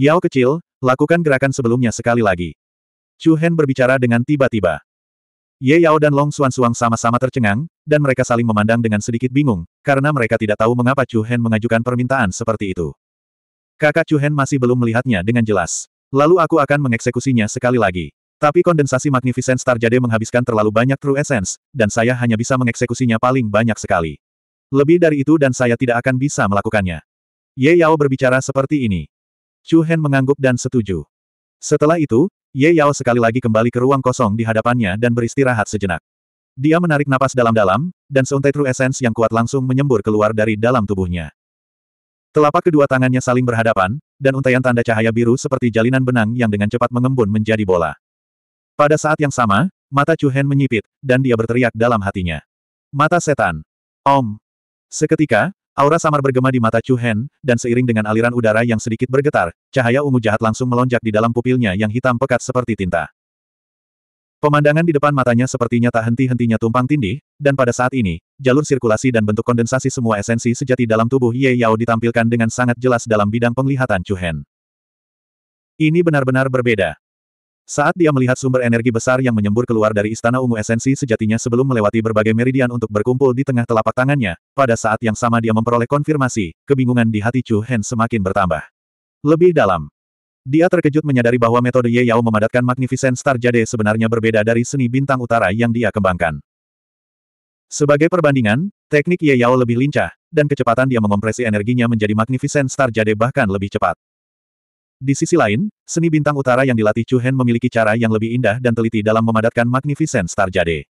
Yao kecil, lakukan gerakan sebelumnya sekali lagi. Chu Hen berbicara dengan tiba-tiba. Ye Yao dan Long Xuan Suang sama-sama tercengang, dan mereka saling memandang dengan sedikit bingung, karena mereka tidak tahu mengapa Chu Hen mengajukan permintaan seperti itu. Kakak Chu Hen masih belum melihatnya dengan jelas. Lalu aku akan mengeksekusinya sekali lagi. Tapi kondensasi Magnificent Star Jade menghabiskan terlalu banyak True Essence, dan saya hanya bisa mengeksekusinya paling banyak sekali. Lebih dari itu dan saya tidak akan bisa melakukannya. Ye Yao berbicara seperti ini. Chu Hen mengangguk dan setuju. Setelah itu, Ye Yao sekali lagi kembali ke ruang kosong di hadapannya dan beristirahat sejenak. Dia menarik napas dalam-dalam, dan seuntai true essence yang kuat langsung menyembur keluar dari dalam tubuhnya. Telapak kedua tangannya saling berhadapan, dan untaian tanda cahaya biru seperti jalinan benang yang dengan cepat mengembun menjadi bola. Pada saat yang sama, mata Chu Hen menyipit, dan dia berteriak dalam hatinya. Mata setan. Om. Seketika, Aura samar bergema di mata Chu Hen, dan seiring dengan aliran udara yang sedikit bergetar, cahaya ungu jahat langsung melonjak di dalam pupilnya yang hitam pekat seperti tinta. Pemandangan di depan matanya sepertinya tak henti-hentinya tumpang tindih, dan pada saat ini, jalur sirkulasi dan bentuk kondensasi semua esensi sejati dalam tubuh Ye Yao ditampilkan dengan sangat jelas dalam bidang penglihatan Chu Hen. Ini benar-benar berbeda. Saat dia melihat sumber energi besar yang menyembur keluar dari istana ungu esensi sejatinya sebelum melewati berbagai meridian untuk berkumpul di tengah telapak tangannya, pada saat yang sama dia memperoleh konfirmasi, kebingungan di hati Chu Hen semakin bertambah. Lebih dalam. Dia terkejut menyadari bahwa metode Ye Yao memadatkan Magnificent Star Jade sebenarnya berbeda dari seni bintang utara yang dia kembangkan. Sebagai perbandingan, teknik Ye Yao lebih lincah, dan kecepatan dia mengompresi energinya menjadi Magnificent Star Jade bahkan lebih cepat. Di sisi lain, seni bintang utara yang dilatih Chu Hen memiliki cara yang lebih indah dan teliti dalam memadatkan Magnificent Star Jade.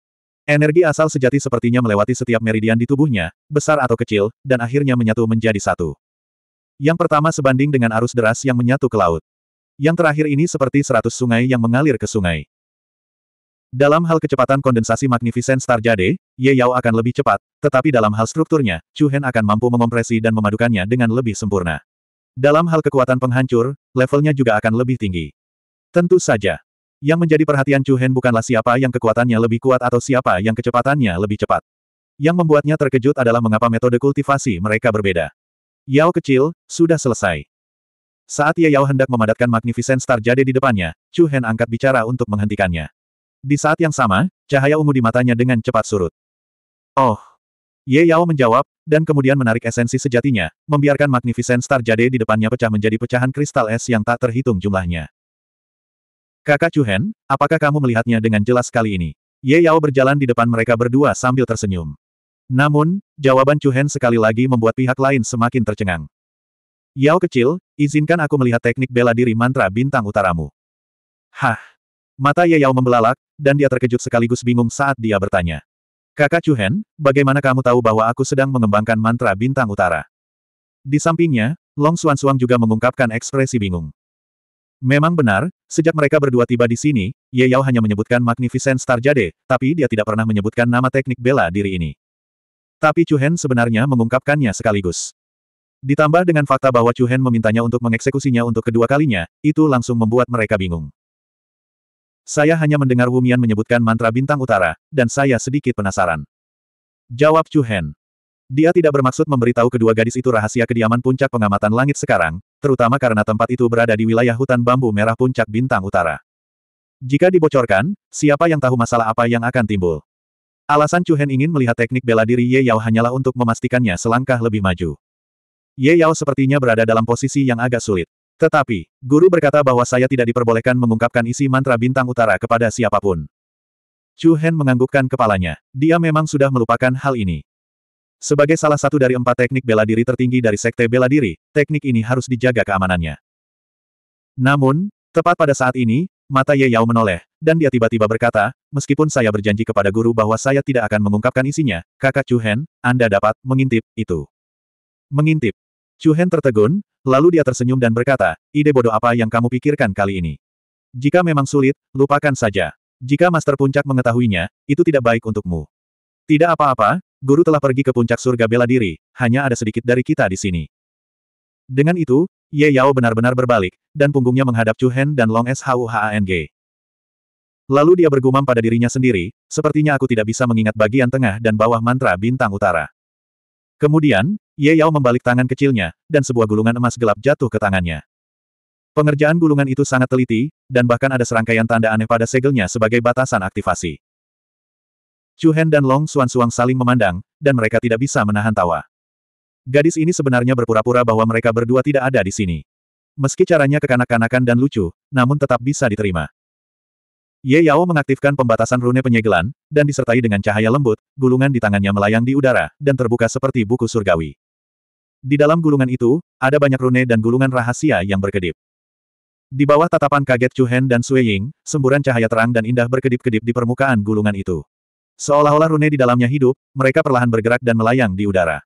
Energi asal sejati sepertinya melewati setiap meridian di tubuhnya, besar atau kecil, dan akhirnya menyatu menjadi satu. Yang pertama sebanding dengan arus deras yang menyatu ke laut. Yang terakhir ini seperti seratus sungai yang mengalir ke sungai. Dalam hal kecepatan kondensasi Magnificent Star Jade, Ye Yao akan lebih cepat, tetapi dalam hal strukturnya, Chu Hen akan mampu mengompresi dan memadukannya dengan lebih sempurna. Dalam hal kekuatan penghancur, levelnya juga akan lebih tinggi. Tentu saja. Yang menjadi perhatian Chu Hen bukanlah siapa yang kekuatannya lebih kuat atau siapa yang kecepatannya lebih cepat. Yang membuatnya terkejut adalah mengapa metode kultivasi mereka berbeda. Yao kecil, sudah selesai. Saat Ye Yao hendak memadatkan Magnificent Star Jade di depannya, Chu Hen angkat bicara untuk menghentikannya. Di saat yang sama, cahaya ungu di matanya dengan cepat surut. Oh! Ye Yao menjawab, dan kemudian menarik esensi sejatinya, membiarkan Magnificent Star Jade di depannya pecah menjadi pecahan kristal es yang tak terhitung jumlahnya. Kakak Chuhen, apakah kamu melihatnya dengan jelas kali ini? Ye Yao berjalan di depan mereka berdua sambil tersenyum. Namun, jawaban Chuhen sekali lagi membuat pihak lain semakin tercengang. Yao kecil, izinkan aku melihat teknik bela diri mantra bintang utaramu. Hah! Mata Ye Yao membelalak, dan dia terkejut sekaligus bingung saat dia bertanya. Kakak Chuhen, bagaimana kamu tahu bahwa aku sedang mengembangkan mantra bintang utara? Di sampingnya, Long Xuan Xuan juga mengungkapkan ekspresi bingung. Memang benar, sejak mereka berdua tiba di sini, Ye Yao hanya menyebutkan Magnificent Star Jade, tapi dia tidak pernah menyebutkan nama teknik bela diri ini. Tapi Chuhen sebenarnya mengungkapkannya sekaligus. Ditambah dengan fakta bahwa Chuhen memintanya untuk mengeksekusinya untuk kedua kalinya, itu langsung membuat mereka bingung. Saya hanya mendengar Wumian menyebutkan mantra bintang utara, dan saya sedikit penasaran. Jawab Chu Hen. Dia tidak bermaksud memberitahu kedua gadis itu rahasia kediaman puncak pengamatan langit sekarang, terutama karena tempat itu berada di wilayah hutan bambu merah puncak bintang utara. Jika dibocorkan, siapa yang tahu masalah apa yang akan timbul? Alasan Chu Hen ingin melihat teknik bela diri Ye Yao hanyalah untuk memastikannya selangkah lebih maju. Ye Yao sepertinya berada dalam posisi yang agak sulit. Tetapi, guru berkata bahwa saya tidak diperbolehkan mengungkapkan isi mantra bintang utara kepada siapapun. Chu Hen menganggukkan kepalanya. Dia memang sudah melupakan hal ini. Sebagai salah satu dari empat teknik bela diri tertinggi dari Sekte Bela Diri, teknik ini harus dijaga keamanannya. Namun, tepat pada saat ini, mata Ye Yao menoleh, dan dia tiba-tiba berkata, meskipun saya berjanji kepada guru bahwa saya tidak akan mengungkapkan isinya, kakak Chu Hen, Anda dapat mengintip itu. Mengintip. Chu Hen tertegun, lalu dia tersenyum dan berkata, ide bodoh apa yang kamu pikirkan kali ini? Jika memang sulit, lupakan saja. Jika Master Puncak mengetahuinya, itu tidak baik untukmu. Tidak apa-apa, guru telah pergi ke puncak surga bela diri, hanya ada sedikit dari kita di sini. Dengan itu, Ye Yao benar-benar berbalik, dan punggungnya menghadap Chu Hen dan Long SHUHANG. Lalu dia bergumam pada dirinya sendiri, sepertinya aku tidak bisa mengingat bagian tengah dan bawah mantra bintang utara. Kemudian, Ye Yao membalik tangan kecilnya, dan sebuah gulungan emas gelap jatuh ke tangannya. Pengerjaan gulungan itu sangat teliti, dan bahkan ada serangkaian tanda aneh pada segelnya sebagai batasan aktivasi. Chu Hen dan Long Suan Suang saling memandang, dan mereka tidak bisa menahan tawa. Gadis ini sebenarnya berpura-pura bahwa mereka berdua tidak ada di sini. Meski caranya kekanak-kanakan dan lucu, namun tetap bisa diterima. Ye Yao mengaktifkan pembatasan rune penyegelan, dan disertai dengan cahaya lembut, gulungan di tangannya melayang di udara, dan terbuka seperti buku surgawi. Di dalam gulungan itu, ada banyak rune dan gulungan rahasia yang berkedip. Di bawah tatapan kaget Chu Hen dan Sui Ying, semburan cahaya terang dan indah berkedip-kedip di permukaan gulungan itu. Seolah-olah rune di dalamnya hidup, mereka perlahan bergerak dan melayang di udara.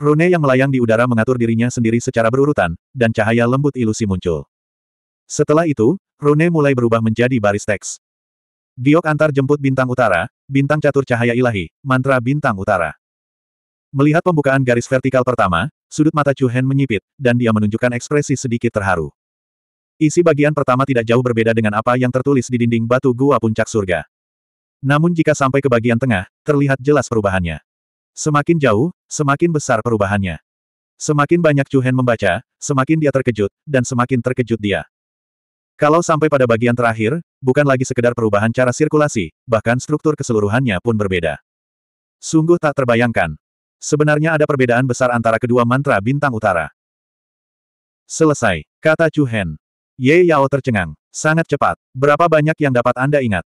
Rune yang melayang di udara mengatur dirinya sendiri secara berurutan, dan cahaya lembut ilusi muncul. Setelah itu, rune mulai berubah menjadi baris teks. Giok antar jemput bintang utara, bintang catur cahaya ilahi, mantra bintang utara. Melihat pembukaan garis vertikal pertama, sudut mata Chu Hen menyipit, dan dia menunjukkan ekspresi sedikit terharu. Isi bagian pertama tidak jauh berbeda dengan apa yang tertulis di dinding batu gua puncak surga. Namun jika sampai ke bagian tengah, terlihat jelas perubahannya. Semakin jauh, semakin besar perubahannya. Semakin banyak Chu Hen membaca, semakin dia terkejut, dan semakin terkejut dia. Kalau sampai pada bagian terakhir, bukan lagi sekedar perubahan cara sirkulasi, bahkan struktur keseluruhannya pun berbeda. Sungguh tak terbayangkan, Sebenarnya ada perbedaan besar antara kedua mantra bintang utara. Selesai, kata Chu Hen. Ye Yao tercengang. Sangat cepat. Berapa banyak yang dapat Anda ingat?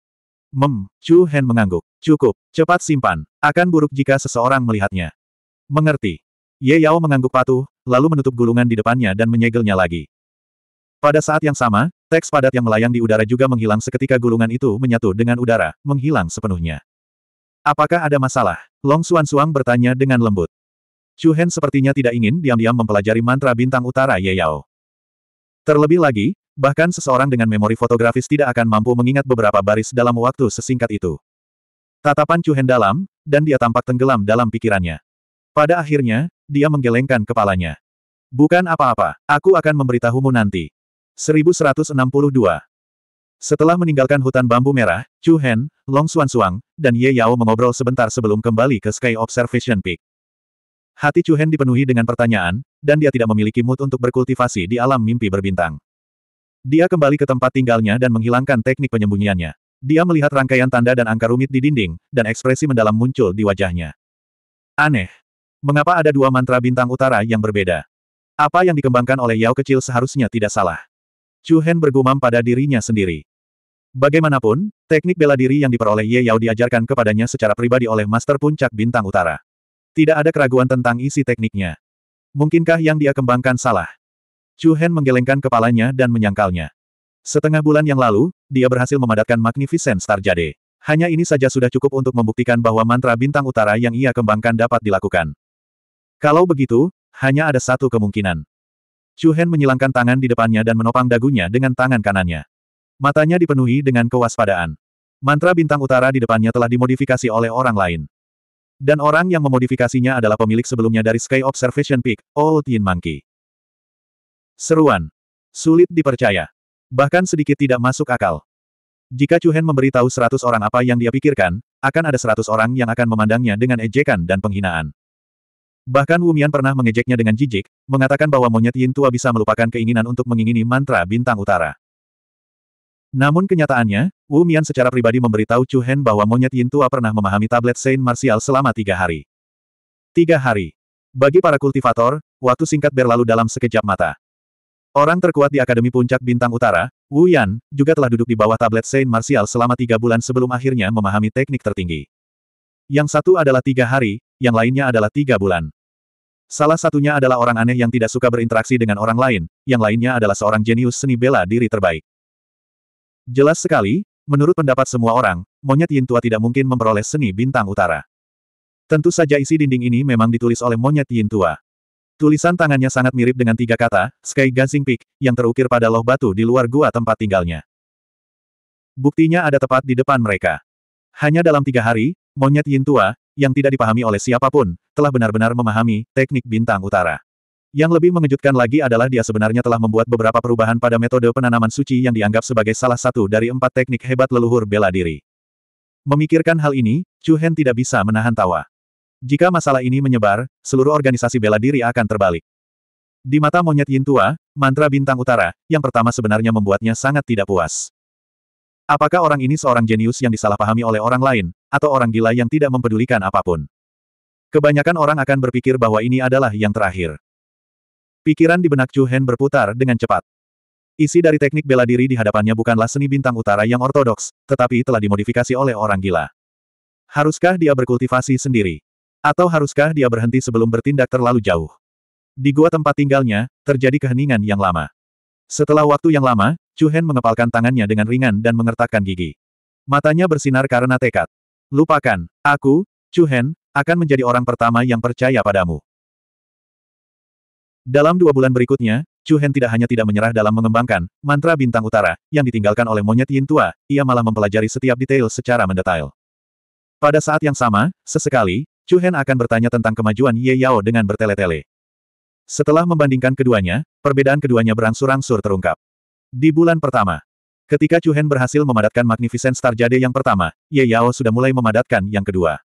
Mem, Chu Hen mengangguk. Cukup, cepat simpan. Akan buruk jika seseorang melihatnya. Mengerti. Ye Yao mengangguk patuh, lalu menutup gulungan di depannya dan menyegelnya lagi. Pada saat yang sama, teks padat yang melayang di udara juga menghilang seketika gulungan itu menyatu dengan udara, menghilang sepenuhnya. Apakah ada masalah? Long Xuan Suang bertanya dengan lembut. Chu Hen sepertinya tidak ingin diam-diam mempelajari mantra bintang utara Ye Yao. Terlebih lagi, bahkan seseorang dengan memori fotografis tidak akan mampu mengingat beberapa baris dalam waktu sesingkat itu. Tatapan Chu Hen dalam, dan dia tampak tenggelam dalam pikirannya. Pada akhirnya, dia menggelengkan kepalanya. Bukan apa-apa, aku akan memberitahumu nanti. 1162 setelah meninggalkan hutan bambu merah, Chu Hen, Long Xuan Suang, dan Ye Yao mengobrol sebentar sebelum kembali ke Sky Observation Peak. Hati Chu Hen dipenuhi dengan pertanyaan, dan dia tidak memiliki mood untuk berkultivasi di alam mimpi berbintang. Dia kembali ke tempat tinggalnya dan menghilangkan teknik penyembunyiannya. Dia melihat rangkaian tanda dan angka rumit di dinding, dan ekspresi mendalam muncul di wajahnya. Aneh. Mengapa ada dua mantra bintang utara yang berbeda? Apa yang dikembangkan oleh Yao kecil seharusnya tidak salah. Chu Hen bergumam pada dirinya sendiri. Bagaimanapun, teknik bela diri yang diperoleh Ye Yao diajarkan kepadanya secara pribadi oleh Master Puncak Bintang Utara. Tidak ada keraguan tentang isi tekniknya. Mungkinkah yang dia kembangkan salah? Chu Hen menggelengkan kepalanya dan menyangkalnya. Setengah bulan yang lalu, dia berhasil memadatkan Magnificent Star Jade. Hanya ini saja sudah cukup untuk membuktikan bahwa mantra bintang utara yang ia kembangkan dapat dilakukan. Kalau begitu, hanya ada satu kemungkinan. Chu Hen menyilangkan tangan di depannya dan menopang dagunya dengan tangan kanannya. Matanya dipenuhi dengan kewaspadaan. Mantra bintang utara di depannya telah dimodifikasi oleh orang lain. Dan orang yang memodifikasinya adalah pemilik sebelumnya dari Sky Observation Peak, Old oh Yin Monkey. Seruan. Sulit dipercaya. Bahkan sedikit tidak masuk akal. Jika Hen memberitahu seratus orang apa yang dia pikirkan, akan ada seratus orang yang akan memandangnya dengan ejekan dan penghinaan. Bahkan Wumian pernah mengejeknya dengan jijik, mengatakan bahwa monyet Yin Tua bisa melupakan keinginan untuk mengingini mantra bintang utara. Namun kenyataannya, Wu Mian secara pribadi memberitahu Chu Hen bahwa monyet Yin Tua pernah memahami tablet Saint Martial selama tiga hari. Tiga hari. Bagi para kultivator, waktu singkat berlalu dalam sekejap mata. Orang terkuat di Akademi Puncak Bintang Utara, Wu Yan, juga telah duduk di bawah tablet Saint Martial selama tiga bulan sebelum akhirnya memahami teknik tertinggi. Yang satu adalah tiga hari, yang lainnya adalah tiga bulan. Salah satunya adalah orang aneh yang tidak suka berinteraksi dengan orang lain, yang lainnya adalah seorang jenius seni bela diri terbaik. Jelas sekali, menurut pendapat semua orang, monyet Yin tua tidak mungkin memperoleh seni bintang utara. Tentu saja isi dinding ini memang ditulis oleh monyet Yin tua. Tulisan tangannya sangat mirip dengan tiga kata, Sky Gansing Peak, yang terukir pada loh batu di luar gua tempat tinggalnya. Buktinya ada tepat di depan mereka. Hanya dalam tiga hari, monyet Yin tua, yang tidak dipahami oleh siapapun, telah benar-benar memahami teknik bintang utara. Yang lebih mengejutkan lagi adalah dia sebenarnya telah membuat beberapa perubahan pada metode penanaman suci yang dianggap sebagai salah satu dari empat teknik hebat leluhur bela diri. Memikirkan hal ini, Chu Hen tidak bisa menahan tawa. Jika masalah ini menyebar, seluruh organisasi bela diri akan terbalik. Di mata monyet Yin Tua, mantra bintang utara, yang pertama sebenarnya membuatnya sangat tidak puas. Apakah orang ini seorang jenius yang disalahpahami oleh orang lain, atau orang gila yang tidak mempedulikan apapun? Kebanyakan orang akan berpikir bahwa ini adalah yang terakhir. Pikiran di benak Chu Hen berputar dengan cepat. Isi dari teknik bela diri di hadapannya bukanlah seni bintang utara yang ortodoks, tetapi telah dimodifikasi oleh orang gila. Haruskah dia berkultivasi sendiri? Atau haruskah dia berhenti sebelum bertindak terlalu jauh? Di gua tempat tinggalnya, terjadi keheningan yang lama. Setelah waktu yang lama, Chu Hen mengepalkan tangannya dengan ringan dan mengertakkan gigi. Matanya bersinar karena tekad. Lupakan, aku, Chu Hen, akan menjadi orang pertama yang percaya padamu. Dalam dua bulan berikutnya, Chu Hen tidak hanya tidak menyerah dalam mengembangkan mantra bintang utara yang ditinggalkan oleh monyet Yin Tua, ia malah mempelajari setiap detail secara mendetail. Pada saat yang sama, sesekali, Chu Hen akan bertanya tentang kemajuan Ye Yao dengan bertele-tele. Setelah membandingkan keduanya, perbedaan keduanya berangsur-angsur terungkap. Di bulan pertama, ketika Chu Hen berhasil memadatkan Magnificent Star Jade yang pertama, Ye Yao sudah mulai memadatkan yang kedua.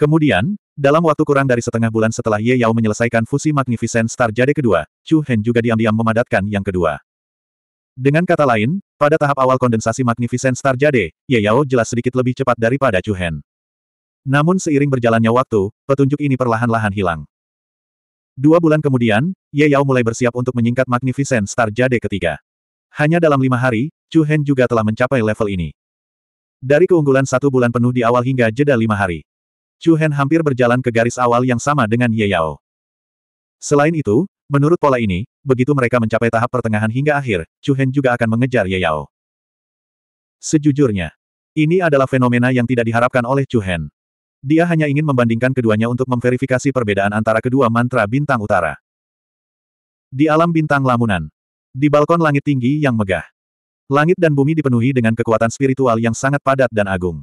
Kemudian, dalam waktu kurang dari setengah bulan setelah Ye Yao menyelesaikan fusi Magnificent Star Jade kedua, Chu Hen juga diam-diam memadatkan yang kedua. Dengan kata lain, pada tahap awal kondensasi Magnificent Star Jade, Ye Yao jelas sedikit lebih cepat daripada Chu Hen. Namun seiring berjalannya waktu, petunjuk ini perlahan-lahan hilang. Dua bulan kemudian, Ye Yao mulai bersiap untuk menyingkat Magnificent Star Jade ketiga. Hanya dalam lima hari, Chu Hen juga telah mencapai level ini. Dari keunggulan satu bulan penuh di awal hingga jeda lima hari. Chu Hen hampir berjalan ke garis awal yang sama dengan Ye Yao. Selain itu, menurut pola ini, begitu mereka mencapai tahap pertengahan hingga akhir, Chu Hen juga akan mengejar Ye Yao. Sejujurnya, ini adalah fenomena yang tidak diharapkan oleh Chu Hen. Dia hanya ingin membandingkan keduanya untuk memverifikasi perbedaan antara kedua mantra bintang utara. Di alam bintang lamunan, di balkon langit tinggi yang megah, langit dan bumi dipenuhi dengan kekuatan spiritual yang sangat padat dan agung.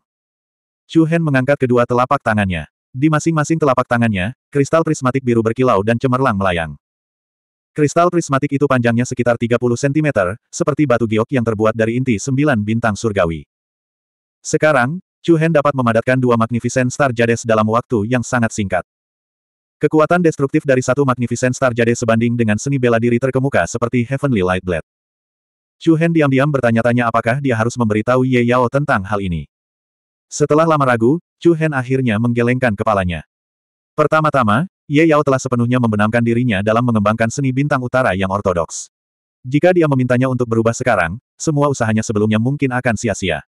Chu Hen mengangkat kedua telapak tangannya. Di masing-masing telapak tangannya, kristal prismatik biru berkilau dan cemerlang melayang. Kristal prismatik itu panjangnya sekitar 30 cm, seperti batu giok yang terbuat dari inti sembilan bintang surgawi. Sekarang, Chu Hen dapat memadatkan dua Magnificent Star Jades dalam waktu yang sangat singkat. Kekuatan destruktif dari satu Magnificent Star Jade sebanding dengan seni bela diri terkemuka seperti Heavenly Light Blade. Chu Hen diam-diam bertanya-tanya apakah dia harus memberitahu Ye Yao tentang hal ini. Setelah lama ragu, Chu Hen akhirnya menggelengkan kepalanya. Pertama-tama, Ye Yao telah sepenuhnya membenamkan dirinya dalam mengembangkan seni bintang utara yang ortodoks. Jika dia memintanya untuk berubah sekarang, semua usahanya sebelumnya mungkin akan sia-sia.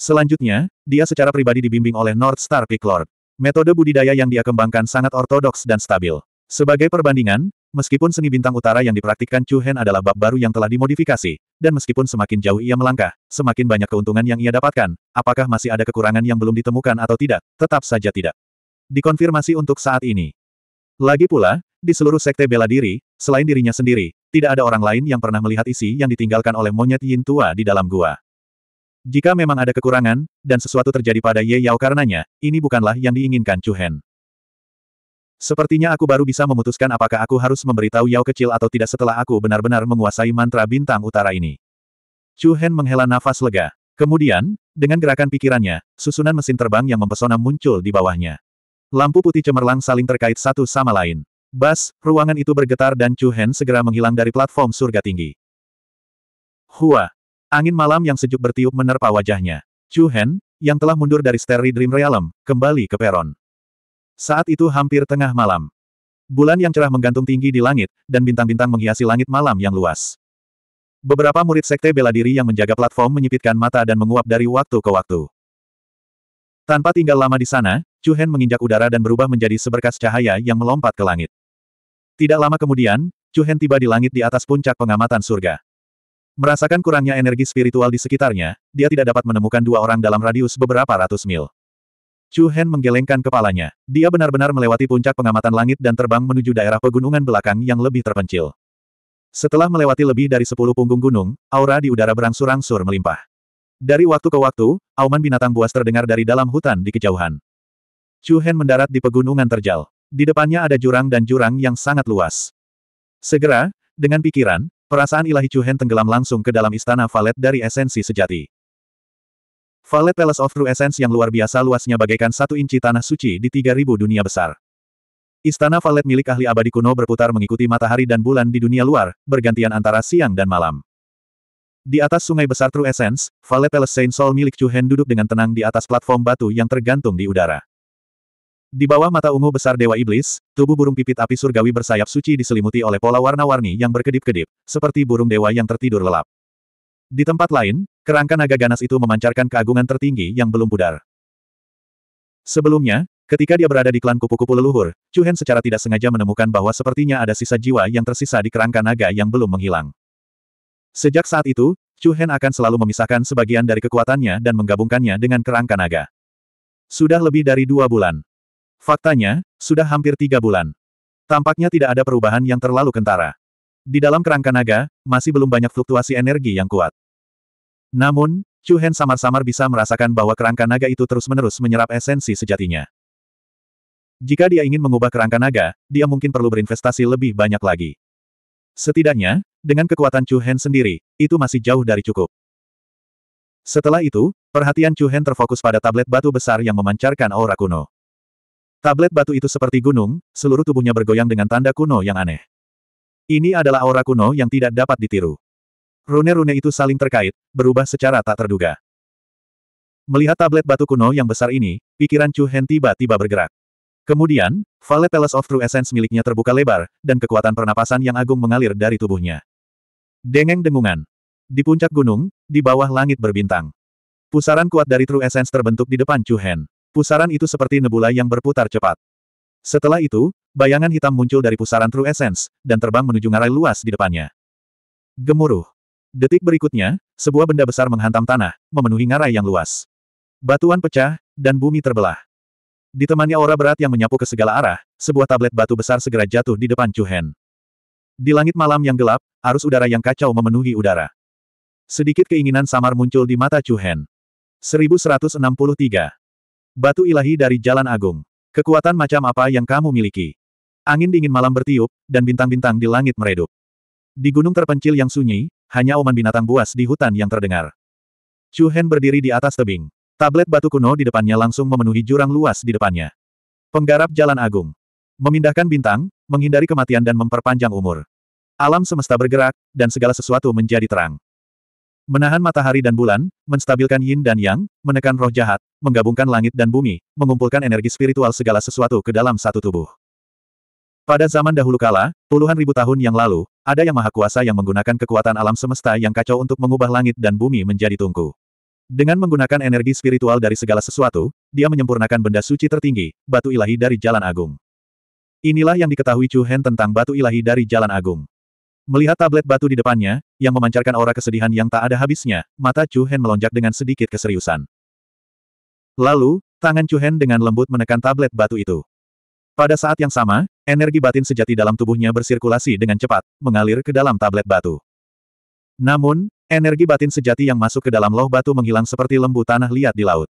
Selanjutnya, dia secara pribadi dibimbing oleh North Star Peak Lord. Metode budidaya yang dia kembangkan sangat ortodoks dan stabil. Sebagai perbandingan, Meskipun seni bintang utara yang dipraktikkan Chu Hen adalah bab baru yang telah dimodifikasi, dan meskipun semakin jauh ia melangkah, semakin banyak keuntungan yang ia dapatkan, apakah masih ada kekurangan yang belum ditemukan atau tidak, tetap saja tidak. Dikonfirmasi untuk saat ini. Lagi pula, di seluruh sekte bela diri, selain dirinya sendiri, tidak ada orang lain yang pernah melihat isi yang ditinggalkan oleh monyet Yin tua di dalam gua. Jika memang ada kekurangan, dan sesuatu terjadi pada Ye Yao karenanya, ini bukanlah yang diinginkan Chu Hen. Sepertinya aku baru bisa memutuskan apakah aku harus memberitahu Yao kecil atau tidak setelah aku benar-benar menguasai mantra bintang utara ini. Chu Hen menghela nafas lega. Kemudian, dengan gerakan pikirannya, susunan mesin terbang yang mempesona muncul di bawahnya. Lampu putih cemerlang saling terkait satu sama lain. Bas, ruangan itu bergetar dan Chu Hen segera menghilang dari platform surga tinggi. Hua! Angin malam yang sejuk bertiup menerpa wajahnya. Chu Hen, yang telah mundur dari Starry Dream Realm, kembali ke peron. Saat itu hampir tengah malam. Bulan yang cerah menggantung tinggi di langit, dan bintang-bintang menghiasi langit malam yang luas. Beberapa murid sekte bela diri yang menjaga platform menyipitkan mata dan menguap dari waktu ke waktu. Tanpa tinggal lama di sana, Chu Hen menginjak udara dan berubah menjadi seberkas cahaya yang melompat ke langit. Tidak lama kemudian, Chu Hen tiba di langit di atas puncak pengamatan surga. Merasakan kurangnya energi spiritual di sekitarnya, dia tidak dapat menemukan dua orang dalam radius beberapa ratus mil. Chu Hen menggelengkan kepalanya. Dia benar-benar melewati puncak pengamatan langit dan terbang menuju daerah pegunungan belakang yang lebih terpencil. Setelah melewati lebih dari sepuluh punggung gunung, aura di udara berangsur-angsur melimpah. Dari waktu ke waktu, auman binatang buas terdengar dari dalam hutan di kejauhan. Chu Hen mendarat di pegunungan terjal. Di depannya ada jurang dan jurang yang sangat luas. Segera, dengan pikiran, perasaan ilahi Chu Hen tenggelam langsung ke dalam istana valet dari esensi sejati. Valet Palace of True Essence yang luar biasa luasnya bagaikan satu inci tanah suci di 3000 dunia besar. Istana Valet milik ahli abadi kuno berputar mengikuti matahari dan bulan di dunia luar, bergantian antara siang dan malam. Di atas sungai besar True Essence, Valet Palace Saint Sol milik Chu Hen duduk dengan tenang di atas platform batu yang tergantung di udara. Di bawah mata ungu besar Dewa Iblis, tubuh burung pipit api surgawi bersayap suci diselimuti oleh pola warna-warni yang berkedip-kedip, seperti burung dewa yang tertidur lelap. Di tempat lain, kerangka naga ganas itu memancarkan keagungan tertinggi yang belum pudar. Sebelumnya, ketika dia berada di klan kupu-kupu leluhur, Chuhen secara tidak sengaja menemukan bahwa sepertinya ada sisa jiwa yang tersisa di kerangka naga yang belum menghilang. Sejak saat itu, Chuhen akan selalu memisahkan sebagian dari kekuatannya dan menggabungkannya dengan kerangka naga. Sudah lebih dari dua bulan. Faktanya, sudah hampir tiga bulan. Tampaknya tidak ada perubahan yang terlalu kentara. Di dalam kerangka naga, masih belum banyak fluktuasi energi yang kuat. Namun, Chu Hen samar-samar bisa merasakan bahwa kerangka naga itu terus-menerus menyerap esensi sejatinya. Jika dia ingin mengubah kerangka naga, dia mungkin perlu berinvestasi lebih banyak lagi. Setidaknya, dengan kekuatan Chu Hen sendiri, itu masih jauh dari cukup. Setelah itu, perhatian Chu Hen terfokus pada tablet batu besar yang memancarkan aura kuno. Tablet batu itu seperti gunung, seluruh tubuhnya bergoyang dengan tanda kuno yang aneh. Ini adalah aura kuno yang tidak dapat ditiru. Rune-rune itu saling terkait, berubah secara tak terduga. Melihat tablet batu kuno yang besar ini, pikiran Chu Hen tiba-tiba bergerak. Kemudian, Valet Palace of True Essence miliknya terbuka lebar, dan kekuatan pernapasan yang agung mengalir dari tubuhnya. Dengeng dengungan. Di puncak gunung, di bawah langit berbintang. Pusaran kuat dari True Essence terbentuk di depan Chu Hen. Pusaran itu seperti nebula yang berputar cepat. Setelah itu, bayangan hitam muncul dari pusaran True Essence, dan terbang menuju ngarai luas di depannya. Gemuruh. Detik berikutnya, sebuah benda besar menghantam tanah, memenuhi ngarai yang luas. Batuan pecah, dan bumi terbelah. Ditemani aura berat yang menyapu ke segala arah, sebuah tablet batu besar segera jatuh di depan Chuhen Di langit malam yang gelap, arus udara yang kacau memenuhi udara. Sedikit keinginan samar muncul di mata Chu Hen. 1163. Batu ilahi dari Jalan Agung. Kekuatan macam apa yang kamu miliki? Angin dingin malam bertiup, dan bintang-bintang di langit meredup. Di gunung terpencil yang sunyi, hanya oman binatang buas di hutan yang terdengar. Chu Hen berdiri di atas tebing. Tablet batu kuno di depannya langsung memenuhi jurang luas di depannya. Penggarap jalan agung. Memindahkan bintang, menghindari kematian dan memperpanjang umur. Alam semesta bergerak, dan segala sesuatu menjadi terang. Menahan matahari dan bulan, menstabilkan yin dan yang, menekan roh jahat, menggabungkan langit dan bumi, mengumpulkan energi spiritual segala sesuatu ke dalam satu tubuh. Pada zaman dahulu kala, puluhan ribu tahun yang lalu, ada yang maha kuasa yang menggunakan kekuatan alam semesta yang kacau untuk mengubah langit dan bumi menjadi tungku. Dengan menggunakan energi spiritual dari segala sesuatu, dia menyempurnakan benda suci tertinggi, batu ilahi dari Jalan Agung. Inilah yang diketahui Chu Hen tentang batu ilahi dari Jalan Agung. Melihat tablet batu di depannya, yang memancarkan aura kesedihan yang tak ada habisnya, mata Chu Hen melonjak dengan sedikit keseriusan. Lalu, tangan Chu Hen dengan lembut menekan tablet batu itu. Pada saat yang sama, energi batin sejati dalam tubuhnya bersirkulasi dengan cepat, mengalir ke dalam tablet batu. Namun, energi batin sejati yang masuk ke dalam loh batu menghilang seperti lembu tanah liat di laut.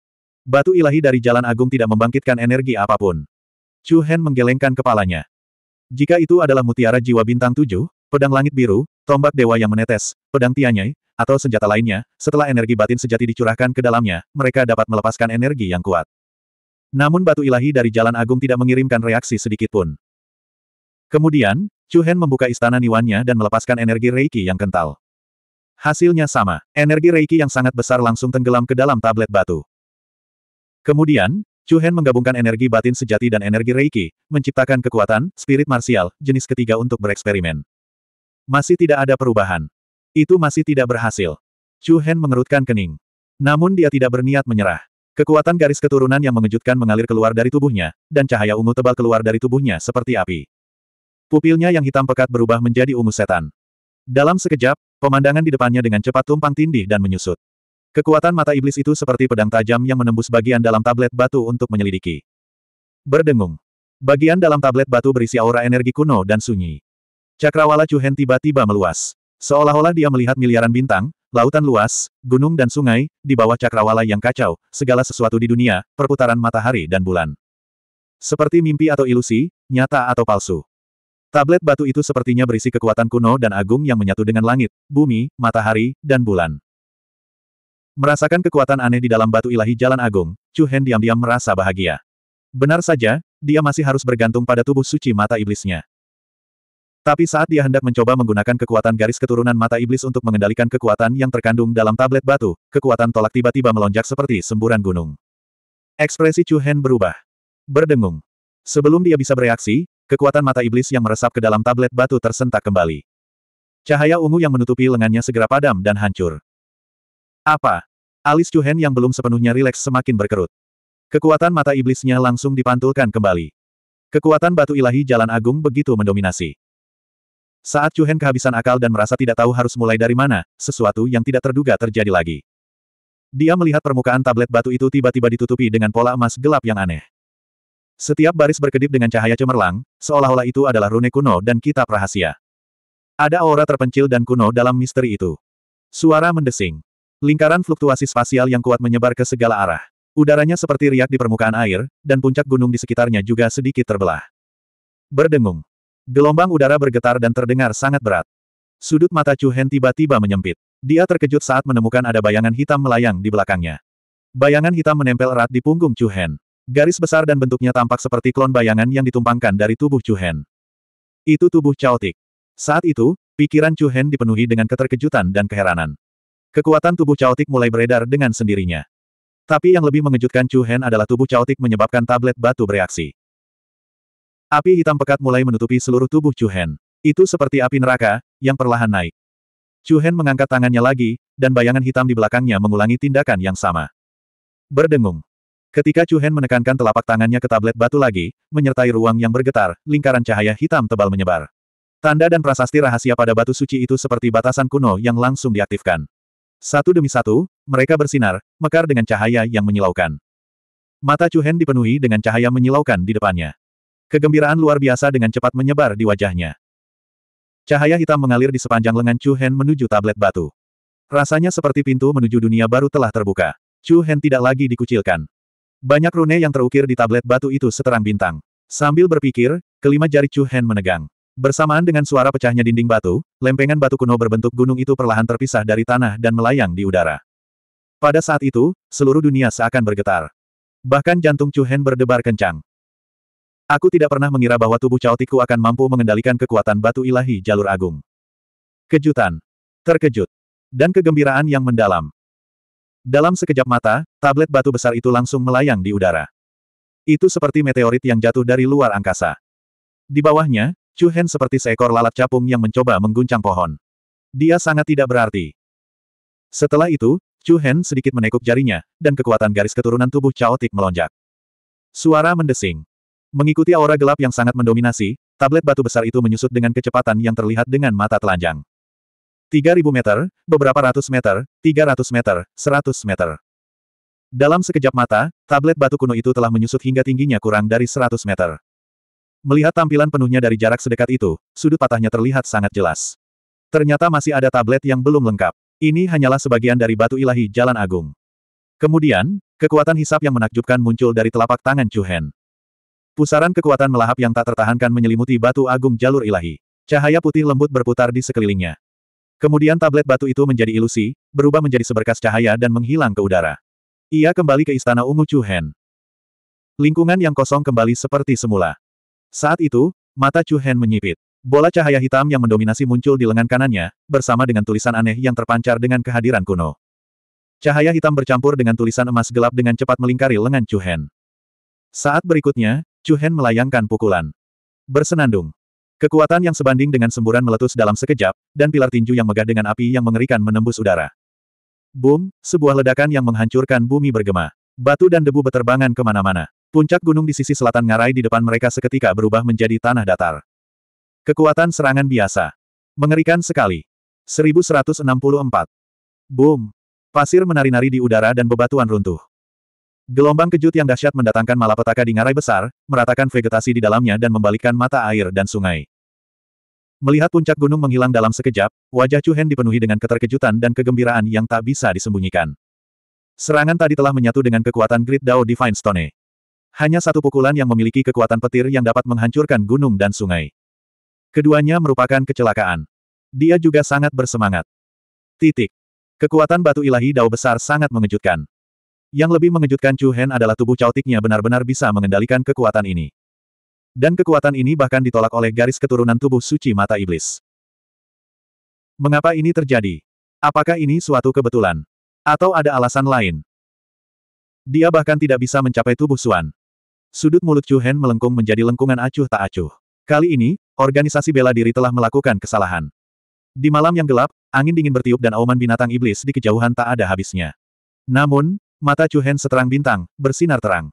Batu ilahi dari Jalan Agung tidak membangkitkan energi apapun. Chu Hen menggelengkan kepalanya. Jika itu adalah mutiara jiwa bintang tujuh, pedang langit biru, tombak dewa yang menetes, pedang tianyai, atau senjata lainnya, setelah energi batin sejati dicurahkan ke dalamnya, mereka dapat melepaskan energi yang kuat. Namun batu ilahi dari Jalan Agung tidak mengirimkan reaksi sedikitpun. Kemudian, Chu Hen membuka istana niwannya dan melepaskan energi Reiki yang kental. Hasilnya sama, energi Reiki yang sangat besar langsung tenggelam ke dalam tablet batu. Kemudian, Chu Hen menggabungkan energi batin sejati dan energi Reiki, menciptakan kekuatan, spirit marsial, jenis ketiga untuk bereksperimen. Masih tidak ada perubahan. Itu masih tidak berhasil. Chu Hen mengerutkan kening. Namun dia tidak berniat menyerah. Kekuatan garis keturunan yang mengejutkan mengalir keluar dari tubuhnya, dan cahaya ungu tebal keluar dari tubuhnya seperti api. Pupilnya yang hitam pekat berubah menjadi ungu setan. Dalam sekejap, pemandangan di depannya dengan cepat tumpang tindih dan menyusut. Kekuatan mata iblis itu seperti pedang tajam yang menembus bagian dalam tablet batu untuk menyelidiki. Berdengung. Bagian dalam tablet batu berisi aura energi kuno dan sunyi. Cakrawala cuhenti tiba-tiba meluas. Seolah-olah dia melihat miliaran bintang, Lautan luas, gunung dan sungai, di bawah cakrawala yang kacau, segala sesuatu di dunia, perputaran matahari dan bulan. Seperti mimpi atau ilusi, nyata atau palsu. Tablet batu itu sepertinya berisi kekuatan kuno dan agung yang menyatu dengan langit, bumi, matahari, dan bulan. Merasakan kekuatan aneh di dalam batu ilahi jalan agung, Chu Hen diam-diam merasa bahagia. Benar saja, dia masih harus bergantung pada tubuh suci mata iblisnya. Tapi saat dia hendak mencoba menggunakan kekuatan garis keturunan mata iblis untuk mengendalikan kekuatan yang terkandung dalam tablet batu, kekuatan tolak tiba-tiba melonjak seperti semburan gunung. Ekspresi Chu Hen berubah. Berdengung. Sebelum dia bisa bereaksi, kekuatan mata iblis yang meresap ke dalam tablet batu tersentak kembali. Cahaya ungu yang menutupi lengannya segera padam dan hancur. Apa? Alis Chu Hen yang belum sepenuhnya rileks semakin berkerut. Kekuatan mata iblisnya langsung dipantulkan kembali. Kekuatan batu ilahi jalan agung begitu mendominasi. Saat Chu Hen kehabisan akal dan merasa tidak tahu harus mulai dari mana, sesuatu yang tidak terduga terjadi lagi. Dia melihat permukaan tablet batu itu tiba-tiba ditutupi dengan pola emas gelap yang aneh. Setiap baris berkedip dengan cahaya cemerlang, seolah-olah itu adalah rune kuno dan kitab rahasia. Ada aura terpencil dan kuno dalam misteri itu. Suara mendesing. Lingkaran fluktuasi spasial yang kuat menyebar ke segala arah. Udaranya seperti riak di permukaan air, dan puncak gunung di sekitarnya juga sedikit terbelah. Berdengung. Gelombang udara bergetar dan terdengar sangat berat. Sudut mata Chu Hen tiba-tiba menyempit. Dia terkejut saat menemukan ada bayangan hitam melayang di belakangnya. Bayangan hitam menempel erat di punggung Chu Hen. Garis besar dan bentuknya tampak seperti klon bayangan yang ditumpangkan dari tubuh Chu Hen. Itu tubuh caotik. Saat itu, pikiran Chu Hen dipenuhi dengan keterkejutan dan keheranan. Kekuatan tubuh caotik mulai beredar dengan sendirinya. Tapi yang lebih mengejutkan Chu Hen adalah tubuh caotik menyebabkan tablet batu bereaksi. Api hitam pekat mulai menutupi seluruh tubuh Chu Itu seperti api neraka, yang perlahan naik. Chu mengangkat tangannya lagi, dan bayangan hitam di belakangnya mengulangi tindakan yang sama. Berdengung. Ketika Chu menekankan telapak tangannya ke tablet batu lagi, menyertai ruang yang bergetar, lingkaran cahaya hitam tebal menyebar. Tanda dan prasasti rahasia pada batu suci itu seperti batasan kuno yang langsung diaktifkan. Satu demi satu, mereka bersinar, mekar dengan cahaya yang menyilaukan. Mata Chu dipenuhi dengan cahaya menyilaukan di depannya. Kegembiraan luar biasa dengan cepat menyebar di wajahnya. Cahaya hitam mengalir di sepanjang lengan Chu Hen menuju tablet batu. Rasanya seperti pintu menuju dunia baru telah terbuka. Chu Hen tidak lagi dikucilkan. Banyak rune yang terukir di tablet batu itu seterang bintang. Sambil berpikir, kelima jari Chu Hen menegang. Bersamaan dengan suara pecahnya dinding batu, lempengan batu kuno berbentuk gunung itu perlahan terpisah dari tanah dan melayang di udara. Pada saat itu, seluruh dunia seakan bergetar. Bahkan jantung Chu Hen berdebar kencang. Aku tidak pernah mengira bahwa tubuh caotiku akan mampu mengendalikan kekuatan batu ilahi jalur agung. Kejutan. Terkejut. Dan kegembiraan yang mendalam. Dalam sekejap mata, tablet batu besar itu langsung melayang di udara. Itu seperti meteorit yang jatuh dari luar angkasa. Di bawahnya, Chu Hen seperti seekor lalat capung yang mencoba mengguncang pohon. Dia sangat tidak berarti. Setelah itu, Chu Hen sedikit menekuk jarinya, dan kekuatan garis keturunan tubuh caotik melonjak. Suara mendesing. Mengikuti aura gelap yang sangat mendominasi, tablet batu besar itu menyusut dengan kecepatan yang terlihat dengan mata telanjang. 3000 meter, beberapa ratus meter, 300 meter, 100 meter. Dalam sekejap mata, tablet batu kuno itu telah menyusut hingga tingginya kurang dari 100 meter. Melihat tampilan penuhnya dari jarak sedekat itu, sudut patahnya terlihat sangat jelas. Ternyata masih ada tablet yang belum lengkap. Ini hanyalah sebagian dari batu ilahi Jalan Agung. Kemudian, kekuatan hisap yang menakjubkan muncul dari telapak tangan Chu Hen. Pusaran kekuatan melahap yang tak tertahankan menyelimuti batu agung jalur ilahi. Cahaya putih lembut berputar di sekelilingnya. Kemudian tablet batu itu menjadi ilusi, berubah menjadi seberkas cahaya dan menghilang ke udara. Ia kembali ke istana ungu Chu Hen. Lingkungan yang kosong kembali seperti semula. Saat itu, mata Chu Hen menyipit. Bola cahaya hitam yang mendominasi muncul di lengan kanannya, bersama dengan tulisan aneh yang terpancar dengan kehadiran kuno. Cahaya hitam bercampur dengan tulisan emas gelap dengan cepat melingkari lengan Chu Hen. Saat berikutnya, Hen melayangkan pukulan. Bersenandung. Kekuatan yang sebanding dengan semburan meletus dalam sekejap, dan pilar tinju yang megah dengan api yang mengerikan menembus udara. Boom, sebuah ledakan yang menghancurkan bumi bergema. Batu dan debu beterbangan kemana-mana. Puncak gunung di sisi selatan ngarai di depan mereka seketika berubah menjadi tanah datar. Kekuatan serangan biasa. Mengerikan sekali. 1164. Boom. Pasir menari-nari di udara dan bebatuan runtuh. Gelombang kejut yang dahsyat mendatangkan malapetaka di ngarai besar, meratakan vegetasi di dalamnya dan membalikkan mata air dan sungai. Melihat puncak gunung menghilang dalam sekejap, wajah Chu Hen dipenuhi dengan keterkejutan dan kegembiraan yang tak bisa disembunyikan. Serangan tadi telah menyatu dengan kekuatan Great Dao Divine Stone. Hanya satu pukulan yang memiliki kekuatan petir yang dapat menghancurkan gunung dan sungai. Keduanya merupakan kecelakaan. Dia juga sangat bersemangat. Titik. Kekuatan batu ilahi Dao besar sangat mengejutkan. Yang lebih mengejutkan Chu Hen adalah tubuh cautiknya benar-benar bisa mengendalikan kekuatan ini. Dan kekuatan ini bahkan ditolak oleh garis keturunan tubuh suci mata iblis. Mengapa ini terjadi? Apakah ini suatu kebetulan? Atau ada alasan lain? Dia bahkan tidak bisa mencapai tubuh Suan. Sudut mulut Chu Hen melengkung menjadi lengkungan acuh tak acuh. Kali ini, organisasi bela diri telah melakukan kesalahan. Di malam yang gelap, angin dingin bertiup dan auman binatang iblis di kejauhan tak ada habisnya. Namun, Mata Hen seterang bintang, bersinar terang.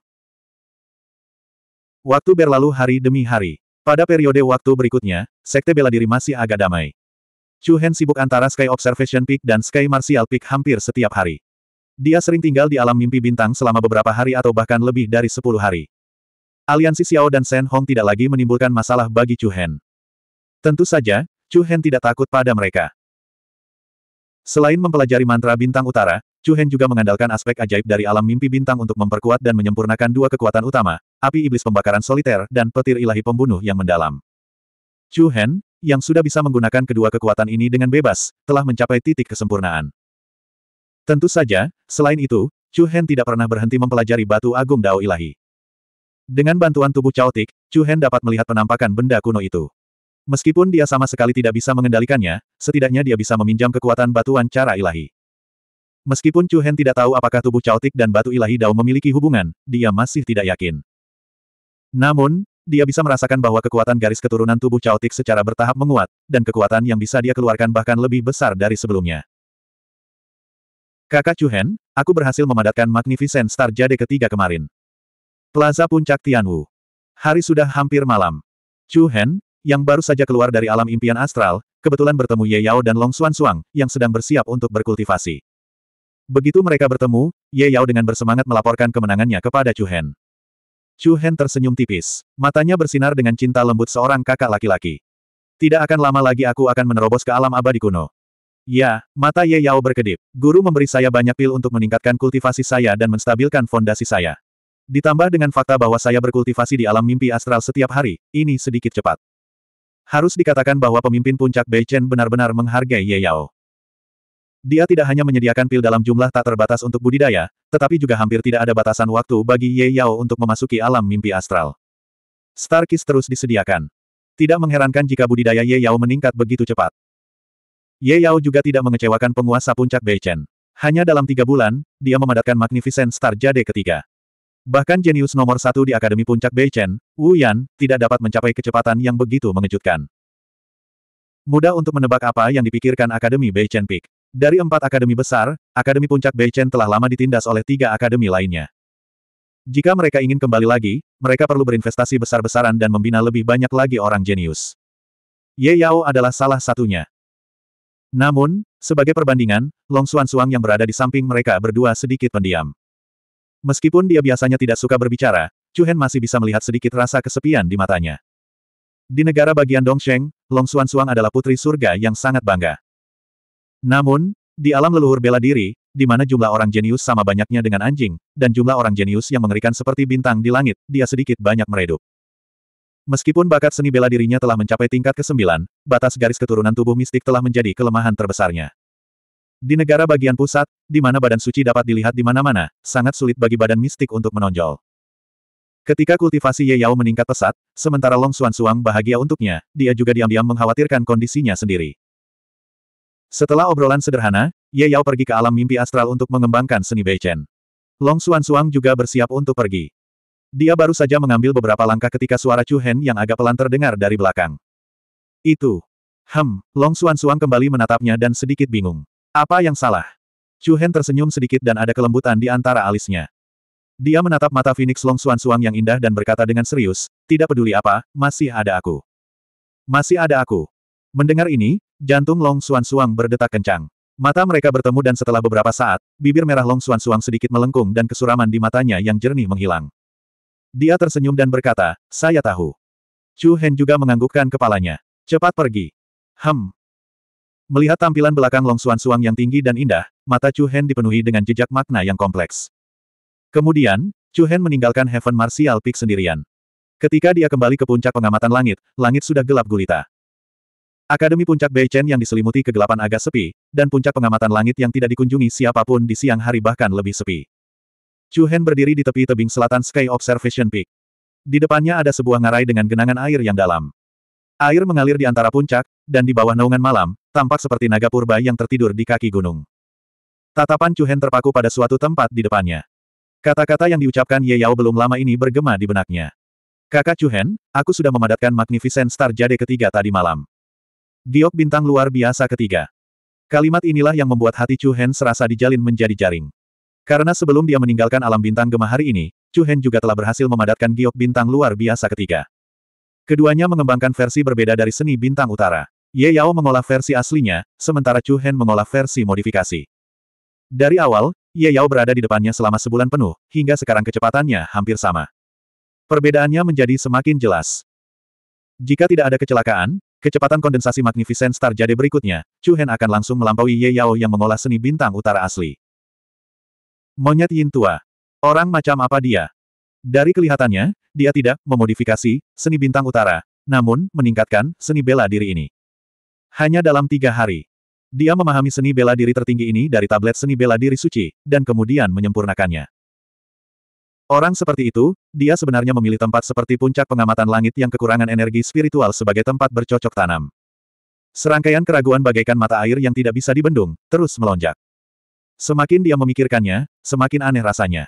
Waktu berlalu hari demi hari. Pada periode waktu berikutnya, Sekte Bela Diri masih agak damai. Hen sibuk antara Sky Observation Peak dan Sky Martial Peak hampir setiap hari. Dia sering tinggal di alam mimpi bintang selama beberapa hari atau bahkan lebih dari sepuluh hari. Aliansi Xiao dan Shen Hong tidak lagi menimbulkan masalah bagi Hen. Tentu saja, Hen tidak takut pada mereka. Selain mempelajari mantra bintang utara, Chu Hen juga mengandalkan aspek ajaib dari alam mimpi bintang untuk memperkuat dan menyempurnakan dua kekuatan utama, api iblis pembakaran soliter dan petir ilahi pembunuh yang mendalam. Chu Hen, yang sudah bisa menggunakan kedua kekuatan ini dengan bebas, telah mencapai titik kesempurnaan. Tentu saja, selain itu, Chu Hen tidak pernah berhenti mempelajari batu agung Dao Ilahi. Dengan bantuan tubuh caotik, Chu Hen dapat melihat penampakan benda kuno itu. Meskipun dia sama sekali tidak bisa mengendalikannya, setidaknya dia bisa meminjam kekuatan batuan cara ilahi. Meskipun Chu Hen tidak tahu apakah tubuh Chaotic dan batu ilahi Dao memiliki hubungan, dia masih tidak yakin. Namun, dia bisa merasakan bahwa kekuatan garis keturunan tubuh Chaotic secara bertahap menguat, dan kekuatan yang bisa dia keluarkan bahkan lebih besar dari sebelumnya. Kakak Chu Hen, aku berhasil memadatkan Magnificent Star Jade ketiga kemarin. Plaza Puncak Tianwu. Hari sudah hampir malam. Chu Hen, yang baru saja keluar dari alam impian astral, kebetulan bertemu Ye Yao dan Long Xuan Suang, yang sedang bersiap untuk berkultivasi. Begitu mereka bertemu, Ye Yao dengan bersemangat melaporkan kemenangannya kepada Chu Hen. Chu Hen tersenyum tipis. Matanya bersinar dengan cinta lembut seorang kakak laki-laki. Tidak akan lama lagi aku akan menerobos ke alam abadi kuno. Ya, mata Ye Yao berkedip. Guru memberi saya banyak pil untuk meningkatkan kultivasi saya dan menstabilkan fondasi saya. Ditambah dengan fakta bahwa saya berkultivasi di alam mimpi astral setiap hari, ini sedikit cepat. Harus dikatakan bahwa pemimpin puncak Bei Chen benar-benar menghargai Ye Yao. Dia tidak hanya menyediakan pil dalam jumlah tak terbatas untuk budidaya, tetapi juga hampir tidak ada batasan waktu bagi Ye Yao untuk memasuki alam mimpi astral. Starkis terus disediakan. Tidak mengherankan jika budidaya Ye Yao meningkat begitu cepat. Ye Yao juga tidak mengecewakan penguasa puncak Beichen. Hanya dalam tiga bulan, dia memadatkan Magnificent Star Jade ketiga. Bahkan jenius nomor satu di Akademi Puncak Beichen, Wu Yan, tidak dapat mencapai kecepatan yang begitu mengejutkan. Mudah untuk menebak apa yang dipikirkan Akademi Beichen Peak. Dari empat akademi besar, Akademi Puncak Beichen telah lama ditindas oleh tiga akademi lainnya. Jika mereka ingin kembali lagi, mereka perlu berinvestasi besar-besaran dan membina lebih banyak lagi orang jenius. Ye Yao adalah salah satunya. Namun, sebagai perbandingan, Long Xuan Suang yang berada di samping mereka berdua sedikit pendiam. Meskipun dia biasanya tidak suka berbicara, Chu Hen masih bisa melihat sedikit rasa kesepian di matanya. Di negara bagian Dongsheng, Long Xuan Suang adalah putri surga yang sangat bangga. Namun, di alam leluhur bela diri, di mana jumlah orang jenius sama banyaknya dengan anjing, dan jumlah orang jenius yang mengerikan seperti bintang di langit, dia sedikit banyak meredup. Meskipun bakat seni bela dirinya telah mencapai tingkat ke-9, batas garis keturunan tubuh mistik telah menjadi kelemahan terbesarnya. Di negara bagian pusat, di mana badan suci dapat dilihat di mana-mana, sangat sulit bagi badan mistik untuk menonjol. Ketika kultivasi Ye Yao meningkat pesat, sementara Long Xuan Suang bahagia untuknya, dia juga diam-diam mengkhawatirkan kondisinya sendiri. Setelah obrolan sederhana, Ye Yao pergi ke alam mimpi astral untuk mengembangkan seni Beichen. Long Xuan Suang juga bersiap untuk pergi. Dia baru saja mengambil beberapa langkah ketika suara Chu Hen yang agak pelan terdengar dari belakang. Itu. Hem, Long Xuan Suang kembali menatapnya dan sedikit bingung. Apa yang salah? Chu Hen tersenyum sedikit dan ada kelembutan di antara alisnya. Dia menatap mata Phoenix Long Xuan Suang yang indah dan berkata dengan serius, tidak peduli apa, masih ada aku. Masih ada aku. Mendengar ini, Jantung Long Xuan Suang berdetak kencang. Mata mereka bertemu dan setelah beberapa saat, bibir merah Long Xuan Suang sedikit melengkung dan kesuraman di matanya yang jernih menghilang. Dia tersenyum dan berkata, saya tahu. Chu Hen juga menganggukkan kepalanya. Cepat pergi. Hem. Melihat tampilan belakang Long Xuan Suang yang tinggi dan indah, mata Chu Hen dipenuhi dengan jejak makna yang kompleks. Kemudian, Chu Hen meninggalkan Heaven Martial Peak sendirian. Ketika dia kembali ke puncak pengamatan langit, langit sudah gelap gulita. Akademi puncak Beichen yang diselimuti kegelapan agak sepi, dan puncak pengamatan langit yang tidak dikunjungi siapapun di siang hari bahkan lebih sepi. Chu Hen berdiri di tepi tebing selatan Sky Observation Peak. Di depannya ada sebuah ngarai dengan genangan air yang dalam. Air mengalir di antara puncak, dan di bawah naungan malam, tampak seperti naga purba yang tertidur di kaki gunung. Tatapan Chu Hen terpaku pada suatu tempat di depannya. Kata-kata yang diucapkan Ye Yao belum lama ini bergema di benaknya. Kakak Chu Hen, aku sudah memadatkan Magnificent Star Jade ketiga tadi malam. Giok bintang luar biasa ketiga. Kalimat inilah yang membuat hati Chu Hen serasa dijalin menjadi jaring. Karena sebelum dia meninggalkan alam bintang gemah hari ini, Chu Hen juga telah berhasil memadatkan giok bintang luar biasa ketiga. Keduanya mengembangkan versi berbeda dari seni bintang utara. Ye Yao mengolah versi aslinya, sementara Chu Hen mengolah versi modifikasi. Dari awal, Ye Yao berada di depannya selama sebulan penuh, hingga sekarang kecepatannya hampir sama. Perbedaannya menjadi semakin jelas. Jika tidak ada kecelakaan, Kecepatan kondensasi Magnificent Star Jade berikutnya, Chu Hen akan langsung melampaui Ye Yao yang mengolah seni bintang utara asli. Monyet Yin Tua. Orang macam apa dia? Dari kelihatannya, dia tidak memodifikasi seni bintang utara, namun meningkatkan seni bela diri ini. Hanya dalam tiga hari. Dia memahami seni bela diri tertinggi ini dari tablet seni bela diri suci, dan kemudian menyempurnakannya. Orang seperti itu, dia sebenarnya memilih tempat seperti puncak pengamatan langit yang kekurangan energi spiritual sebagai tempat bercocok tanam. Serangkaian keraguan bagaikan mata air yang tidak bisa dibendung, terus melonjak. Semakin dia memikirkannya, semakin aneh rasanya.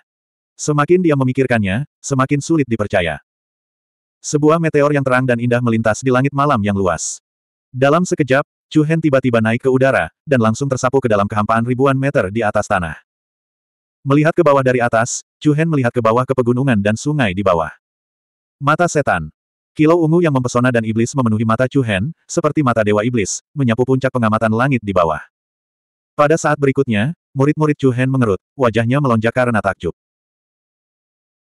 Semakin dia memikirkannya, semakin sulit dipercaya. Sebuah meteor yang terang dan indah melintas di langit malam yang luas. Dalam sekejap, Chu Hen tiba-tiba naik ke udara, dan langsung tersapu ke dalam kehampaan ribuan meter di atas tanah. Melihat ke bawah dari atas, Chu Hen melihat ke bawah ke pegunungan dan sungai di bawah. Mata setan. Kilau ungu yang mempesona dan iblis memenuhi mata Chu Hen, seperti mata dewa iblis, menyapu puncak pengamatan langit di bawah. Pada saat berikutnya, murid-murid Chu Hen mengerut, wajahnya melonjak karena takjub.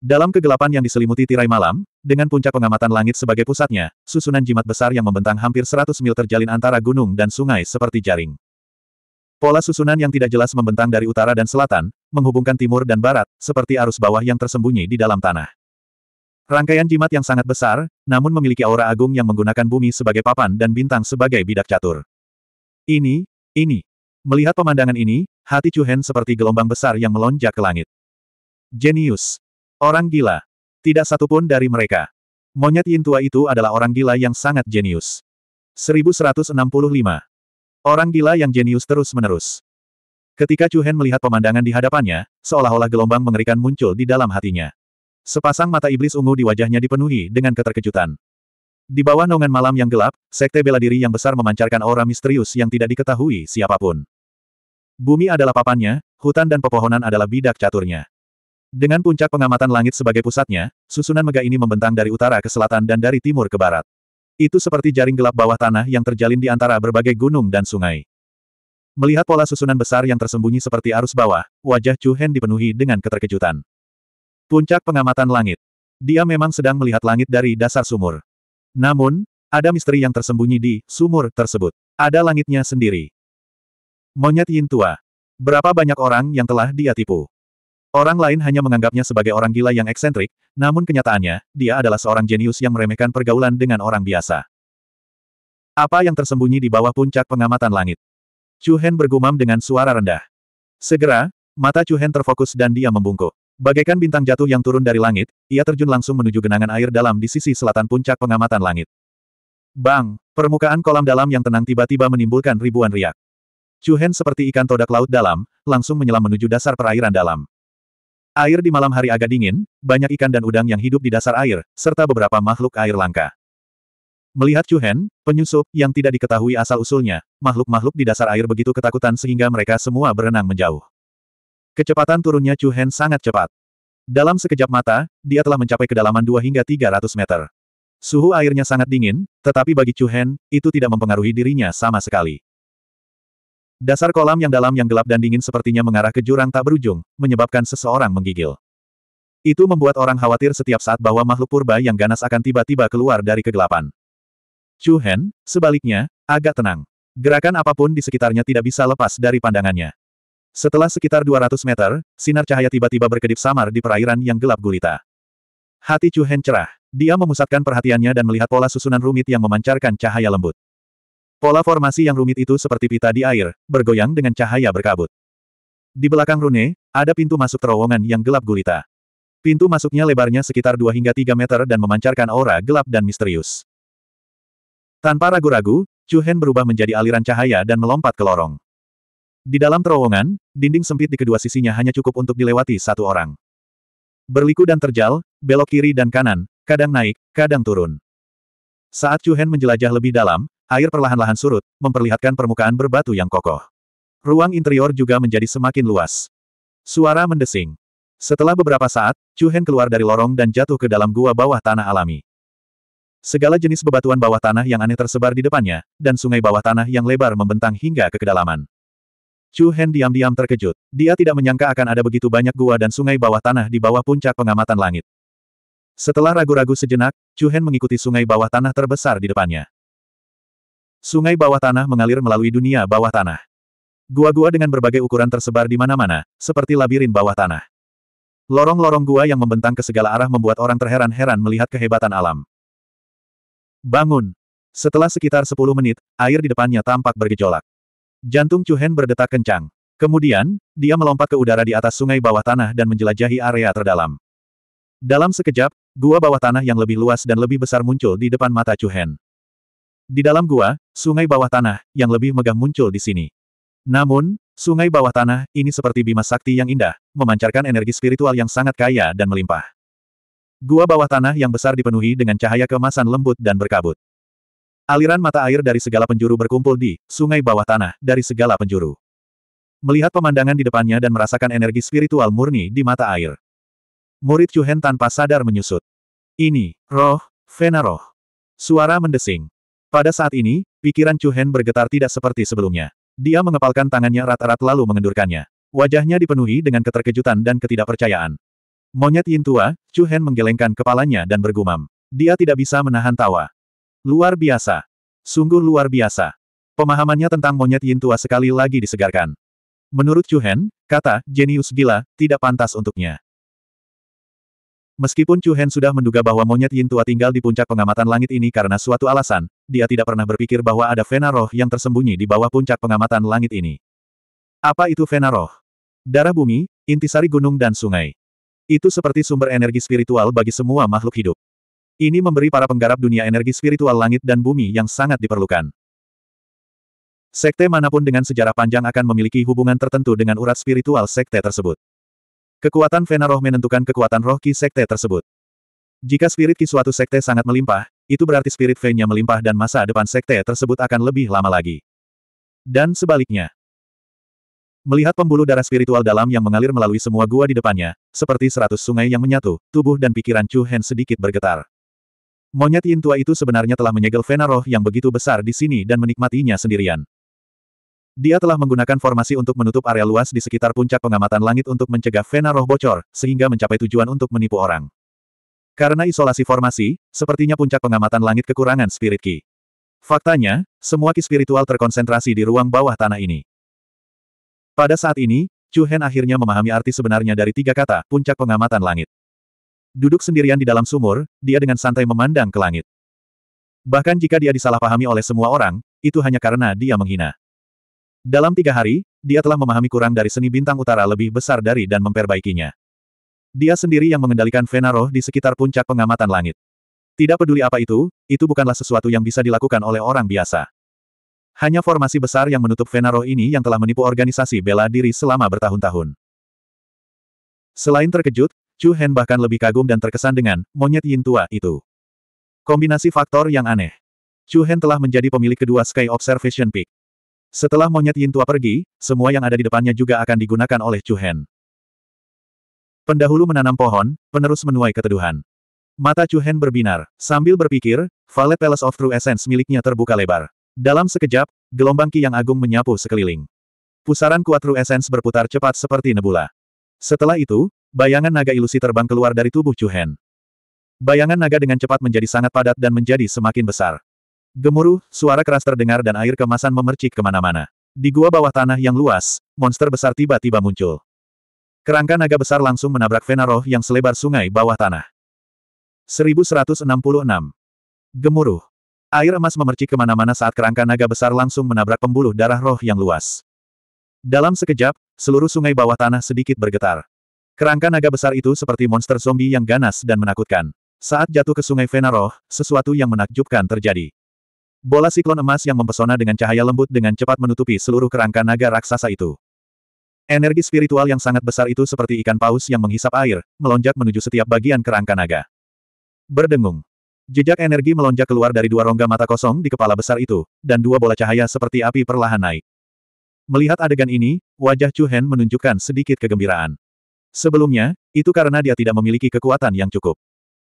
Dalam kegelapan yang diselimuti tirai malam, dengan puncak pengamatan langit sebagai pusatnya, susunan jimat besar yang membentang hampir 100 mil terjalin antara gunung dan sungai seperti jaring. Pola susunan yang tidak jelas membentang dari utara dan selatan, menghubungkan timur dan barat, seperti arus bawah yang tersembunyi di dalam tanah. Rangkaian jimat yang sangat besar, namun memiliki aura agung yang menggunakan bumi sebagai papan dan bintang sebagai bidak catur. Ini, ini. Melihat pemandangan ini, hati Cuhen seperti gelombang besar yang melonjak ke langit. Genius. Orang gila. Tidak satupun dari mereka. Monyet Yin itu adalah orang gila yang sangat jenius. 1165. Orang gila yang jenius terus-menerus. Ketika Chu Hen melihat pemandangan di hadapannya, seolah-olah gelombang mengerikan muncul di dalam hatinya. Sepasang mata iblis ungu di wajahnya dipenuhi dengan keterkejutan. Di bawah naungan malam yang gelap, sekte bela diri yang besar memancarkan aura misterius yang tidak diketahui siapapun. Bumi adalah papannya, hutan dan pepohonan adalah bidak caturnya. Dengan puncak pengamatan langit sebagai pusatnya, susunan mega ini membentang dari utara ke selatan dan dari timur ke barat. Itu seperti jaring gelap bawah tanah yang terjalin di antara berbagai gunung dan sungai. Melihat pola susunan besar yang tersembunyi seperti arus bawah, wajah Chu Hen dipenuhi dengan keterkejutan. Puncak pengamatan langit. Dia memang sedang melihat langit dari dasar sumur. Namun, ada misteri yang tersembunyi di sumur tersebut. Ada langitnya sendiri. Monyet Yin tua. Berapa banyak orang yang telah dia tipu? Orang lain hanya menganggapnya sebagai orang gila yang eksentrik, namun kenyataannya, dia adalah seorang jenius yang meremehkan pergaulan dengan orang biasa. Apa yang tersembunyi di bawah puncak pengamatan langit? Chu Hen bergumam dengan suara rendah. Segera, mata Chu Hen terfokus dan dia membungkuk. Bagaikan bintang jatuh yang turun dari langit, ia terjun langsung menuju genangan air dalam di sisi selatan puncak pengamatan langit. Bang! Permukaan kolam dalam yang tenang tiba-tiba menimbulkan ribuan riak. Chu Hen seperti ikan todak laut dalam, langsung menyelam menuju dasar perairan dalam. Air di malam hari agak dingin, banyak ikan dan udang yang hidup di dasar air, serta beberapa makhluk air langka. Melihat Chu Chuhen, penyusup, yang tidak diketahui asal-usulnya, makhluk-makhluk di dasar air begitu ketakutan sehingga mereka semua berenang menjauh. Kecepatan turunnya Chu Chuhen sangat cepat. Dalam sekejap mata, dia telah mencapai kedalaman 2 hingga 300 meter. Suhu airnya sangat dingin, tetapi bagi Chu Chuhen, itu tidak mempengaruhi dirinya sama sekali. Dasar kolam yang dalam yang gelap dan dingin sepertinya mengarah ke jurang tak berujung, menyebabkan seseorang menggigil. Itu membuat orang khawatir setiap saat bahwa makhluk purba yang ganas akan tiba-tiba keluar dari kegelapan. Chu Hen, sebaliknya, agak tenang. Gerakan apapun di sekitarnya tidak bisa lepas dari pandangannya. Setelah sekitar 200 meter, sinar cahaya tiba-tiba berkedip samar di perairan yang gelap gulita. Hati Chu Hen cerah. Dia memusatkan perhatiannya dan melihat pola susunan rumit yang memancarkan cahaya lembut. Pola formasi yang rumit itu seperti pita di air, bergoyang dengan cahaya berkabut. Di belakang Rune, ada pintu masuk terowongan yang gelap gulita. Pintu masuknya lebarnya sekitar 2 hingga 3 meter dan memancarkan aura gelap dan misterius. Tanpa ragu-ragu, Chu Hen berubah menjadi aliran cahaya dan melompat ke lorong. Di dalam terowongan, dinding sempit di kedua sisinya hanya cukup untuk dilewati satu orang. Berliku dan terjal, belok kiri dan kanan, kadang naik, kadang turun. Saat Chu Hen menjelajah lebih dalam, Air perlahan-lahan surut, memperlihatkan permukaan berbatu yang kokoh. Ruang interior juga menjadi semakin luas. Suara mendesing. Setelah beberapa saat, Chu Hen keluar dari lorong dan jatuh ke dalam gua bawah tanah alami. Segala jenis bebatuan bawah tanah yang aneh tersebar di depannya, dan sungai bawah tanah yang lebar membentang hingga ke kedalaman. Chu Hen diam-diam terkejut. Dia tidak menyangka akan ada begitu banyak gua dan sungai bawah tanah di bawah puncak pengamatan langit. Setelah ragu-ragu sejenak, Chu Hen mengikuti sungai bawah tanah terbesar di depannya. Sungai bawah tanah mengalir melalui dunia bawah tanah. Gua-gua dengan berbagai ukuran tersebar di mana-mana, seperti labirin bawah tanah. Lorong-lorong gua yang membentang ke segala arah membuat orang terheran-heran melihat kehebatan alam. Bangun! Setelah sekitar 10 menit, air di depannya tampak bergejolak. Jantung Cuhen berdetak kencang. Kemudian, dia melompat ke udara di atas sungai bawah tanah dan menjelajahi area terdalam. Dalam sekejap, gua bawah tanah yang lebih luas dan lebih besar muncul di depan mata Cuhen. Di dalam gua, sungai bawah tanah, yang lebih megah muncul di sini. Namun, sungai bawah tanah, ini seperti bima sakti yang indah, memancarkan energi spiritual yang sangat kaya dan melimpah. Gua bawah tanah yang besar dipenuhi dengan cahaya kemasan lembut dan berkabut. Aliran mata air dari segala penjuru berkumpul di sungai bawah tanah dari segala penjuru. Melihat pemandangan di depannya dan merasakan energi spiritual murni di mata air. Murid Chuhen tanpa sadar menyusut. Ini, roh, Vena Suara mendesing. Pada saat ini, pikiran Chu Hen bergetar tidak seperti sebelumnya. Dia mengepalkan tangannya rata-rata lalu mengendurkannya. Wajahnya dipenuhi dengan keterkejutan dan ketidakpercayaan. Monyet Yin tua, Chu Hen menggelengkan kepalanya dan bergumam. Dia tidak bisa menahan tawa. Luar biasa. Sungguh luar biasa. Pemahamannya tentang monyet Yin tua sekali lagi disegarkan. Menurut Chu Hen, kata, jenius gila, tidak pantas untuknya. Meskipun Chu Hen sudah menduga bahwa monyet Yin Tua tinggal di puncak pengamatan langit ini karena suatu alasan, dia tidak pernah berpikir bahwa ada Vena Roh yang tersembunyi di bawah puncak pengamatan langit ini. Apa itu Vena Roh? Darah bumi, intisari gunung dan sungai. Itu seperti sumber energi spiritual bagi semua makhluk hidup. Ini memberi para penggarap dunia energi spiritual langit dan bumi yang sangat diperlukan. Sekte manapun dengan sejarah panjang akan memiliki hubungan tertentu dengan urat spiritual sekte tersebut. Kekuatan Vena Roh menentukan kekuatan roh Ki Sekte tersebut. Jika spirit Ki suatu Sekte sangat melimpah, itu berarti spirit Venya melimpah dan masa depan Sekte tersebut akan lebih lama lagi. Dan sebaliknya. Melihat pembuluh darah spiritual dalam yang mengalir melalui semua gua di depannya, seperti seratus sungai yang menyatu, tubuh dan pikiran Chu Hen sedikit bergetar. Monyet Yin tua itu sebenarnya telah menyegel Vena Roh yang begitu besar di sini dan menikmatinya sendirian. Dia telah menggunakan formasi untuk menutup area luas di sekitar puncak pengamatan langit untuk mencegah vena roh bocor, sehingga mencapai tujuan untuk menipu orang. Karena isolasi formasi, sepertinya puncak pengamatan langit kekurangan spirit ki. Faktanya, semua ki spiritual terkonsentrasi di ruang bawah tanah ini. Pada saat ini, Chu Hen akhirnya memahami arti sebenarnya dari tiga kata, puncak pengamatan langit. Duduk sendirian di dalam sumur, dia dengan santai memandang ke langit. Bahkan jika dia disalahpahami oleh semua orang, itu hanya karena dia menghina. Dalam tiga hari, dia telah memahami kurang dari seni bintang utara lebih besar dari dan memperbaikinya. Dia sendiri yang mengendalikan Vena di sekitar puncak pengamatan langit. Tidak peduli apa itu, itu bukanlah sesuatu yang bisa dilakukan oleh orang biasa. Hanya formasi besar yang menutup Vena ini yang telah menipu organisasi bela diri selama bertahun-tahun. Selain terkejut, Chu Hen bahkan lebih kagum dan terkesan dengan monyet Yin tua itu. Kombinasi faktor yang aneh. Chu Hen telah menjadi pemilik kedua Sky Observation Peak. Setelah monyet Yintua pergi, semua yang ada di depannya juga akan digunakan oleh Chu Hen. Pendahulu menanam pohon, penerus menuai keteduhan. Mata Chu Hen berbinar. Sambil berpikir, Valet Palace of True Essence miliknya terbuka lebar. Dalam sekejap, gelombang ki yang agung menyapu sekeliling. Pusaran kuat True Essence berputar cepat seperti nebula. Setelah itu, bayangan naga ilusi terbang keluar dari tubuh Chu Hen. Bayangan naga dengan cepat menjadi sangat padat dan menjadi semakin besar. Gemuruh, suara keras terdengar dan air kemasan memercik kemana-mana. Di gua bawah tanah yang luas, monster besar tiba-tiba muncul. Kerangka naga besar langsung menabrak vena yang selebar sungai bawah tanah. 1166. Gemuruh. Air emas memercik kemana-mana saat kerangka naga besar langsung menabrak pembuluh darah roh yang luas. Dalam sekejap, seluruh sungai bawah tanah sedikit bergetar. Kerangka naga besar itu seperti monster zombie yang ganas dan menakutkan. Saat jatuh ke sungai Venaroh, sesuatu yang menakjubkan terjadi. Bola siklon emas yang mempesona dengan cahaya lembut dengan cepat menutupi seluruh kerangka naga raksasa itu. Energi spiritual yang sangat besar itu seperti ikan paus yang menghisap air, melonjak menuju setiap bagian kerangka naga. Berdengung. Jejak energi melonjak keluar dari dua rongga mata kosong di kepala besar itu, dan dua bola cahaya seperti api perlahan naik. Melihat adegan ini, wajah Chu Hen menunjukkan sedikit kegembiraan. Sebelumnya, itu karena dia tidak memiliki kekuatan yang cukup.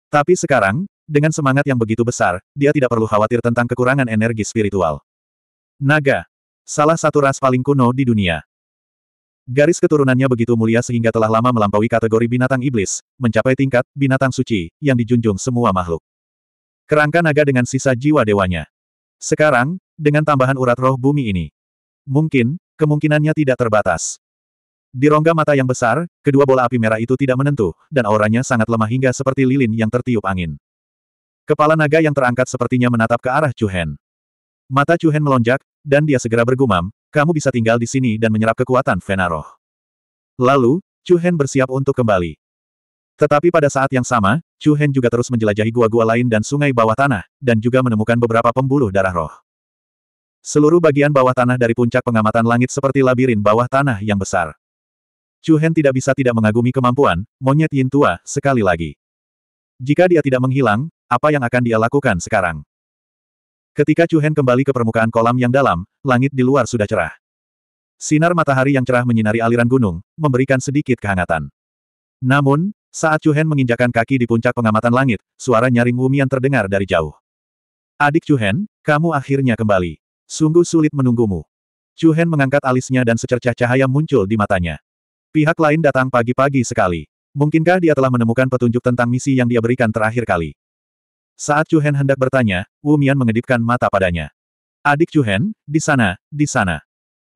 Tapi sekarang, dengan semangat yang begitu besar, dia tidak perlu khawatir tentang kekurangan energi spiritual. Naga. Salah satu ras paling kuno di dunia. Garis keturunannya begitu mulia sehingga telah lama melampaui kategori binatang iblis, mencapai tingkat binatang suci, yang dijunjung semua makhluk. Kerangka naga dengan sisa jiwa dewanya. Sekarang, dengan tambahan urat roh bumi ini. Mungkin, kemungkinannya tidak terbatas. Di rongga mata yang besar, kedua bola api merah itu tidak menentu, dan auranya sangat lemah hingga seperti lilin yang tertiup angin. Kepala naga yang terangkat sepertinya menatap ke arah Hen. Mata Hen melonjak, dan dia segera bergumam, kamu bisa tinggal di sini dan menyerap kekuatan fenaroh." Lalu, Hen bersiap untuk kembali. Tetapi pada saat yang sama, Hen juga terus menjelajahi gua-gua lain dan sungai bawah tanah, dan juga menemukan beberapa pembuluh darah roh. Seluruh bagian bawah tanah dari puncak pengamatan langit seperti labirin bawah tanah yang besar. Hen tidak bisa tidak mengagumi kemampuan, monyet Yin tua, sekali lagi. Jika dia tidak menghilang, apa yang akan dia lakukan sekarang? Ketika Chu Hen kembali ke permukaan kolam yang dalam, langit di luar sudah cerah. Sinar matahari yang cerah menyinari aliran gunung, memberikan sedikit kehangatan. Namun, saat Chu Hen menginjakan kaki di puncak pengamatan langit, suara nyaring Wumian terdengar dari jauh. Adik Chu Hen, kamu akhirnya kembali. Sungguh sulit menunggumu. Chu Hen mengangkat alisnya dan secercah cahaya muncul di matanya. Pihak lain datang pagi-pagi sekali. Mungkinkah dia telah menemukan petunjuk tentang misi yang dia berikan terakhir kali? Saat Chu Hen hendak bertanya, Wu Mian mengedipkan mata padanya. Adik Chu Hen, di sana, di sana.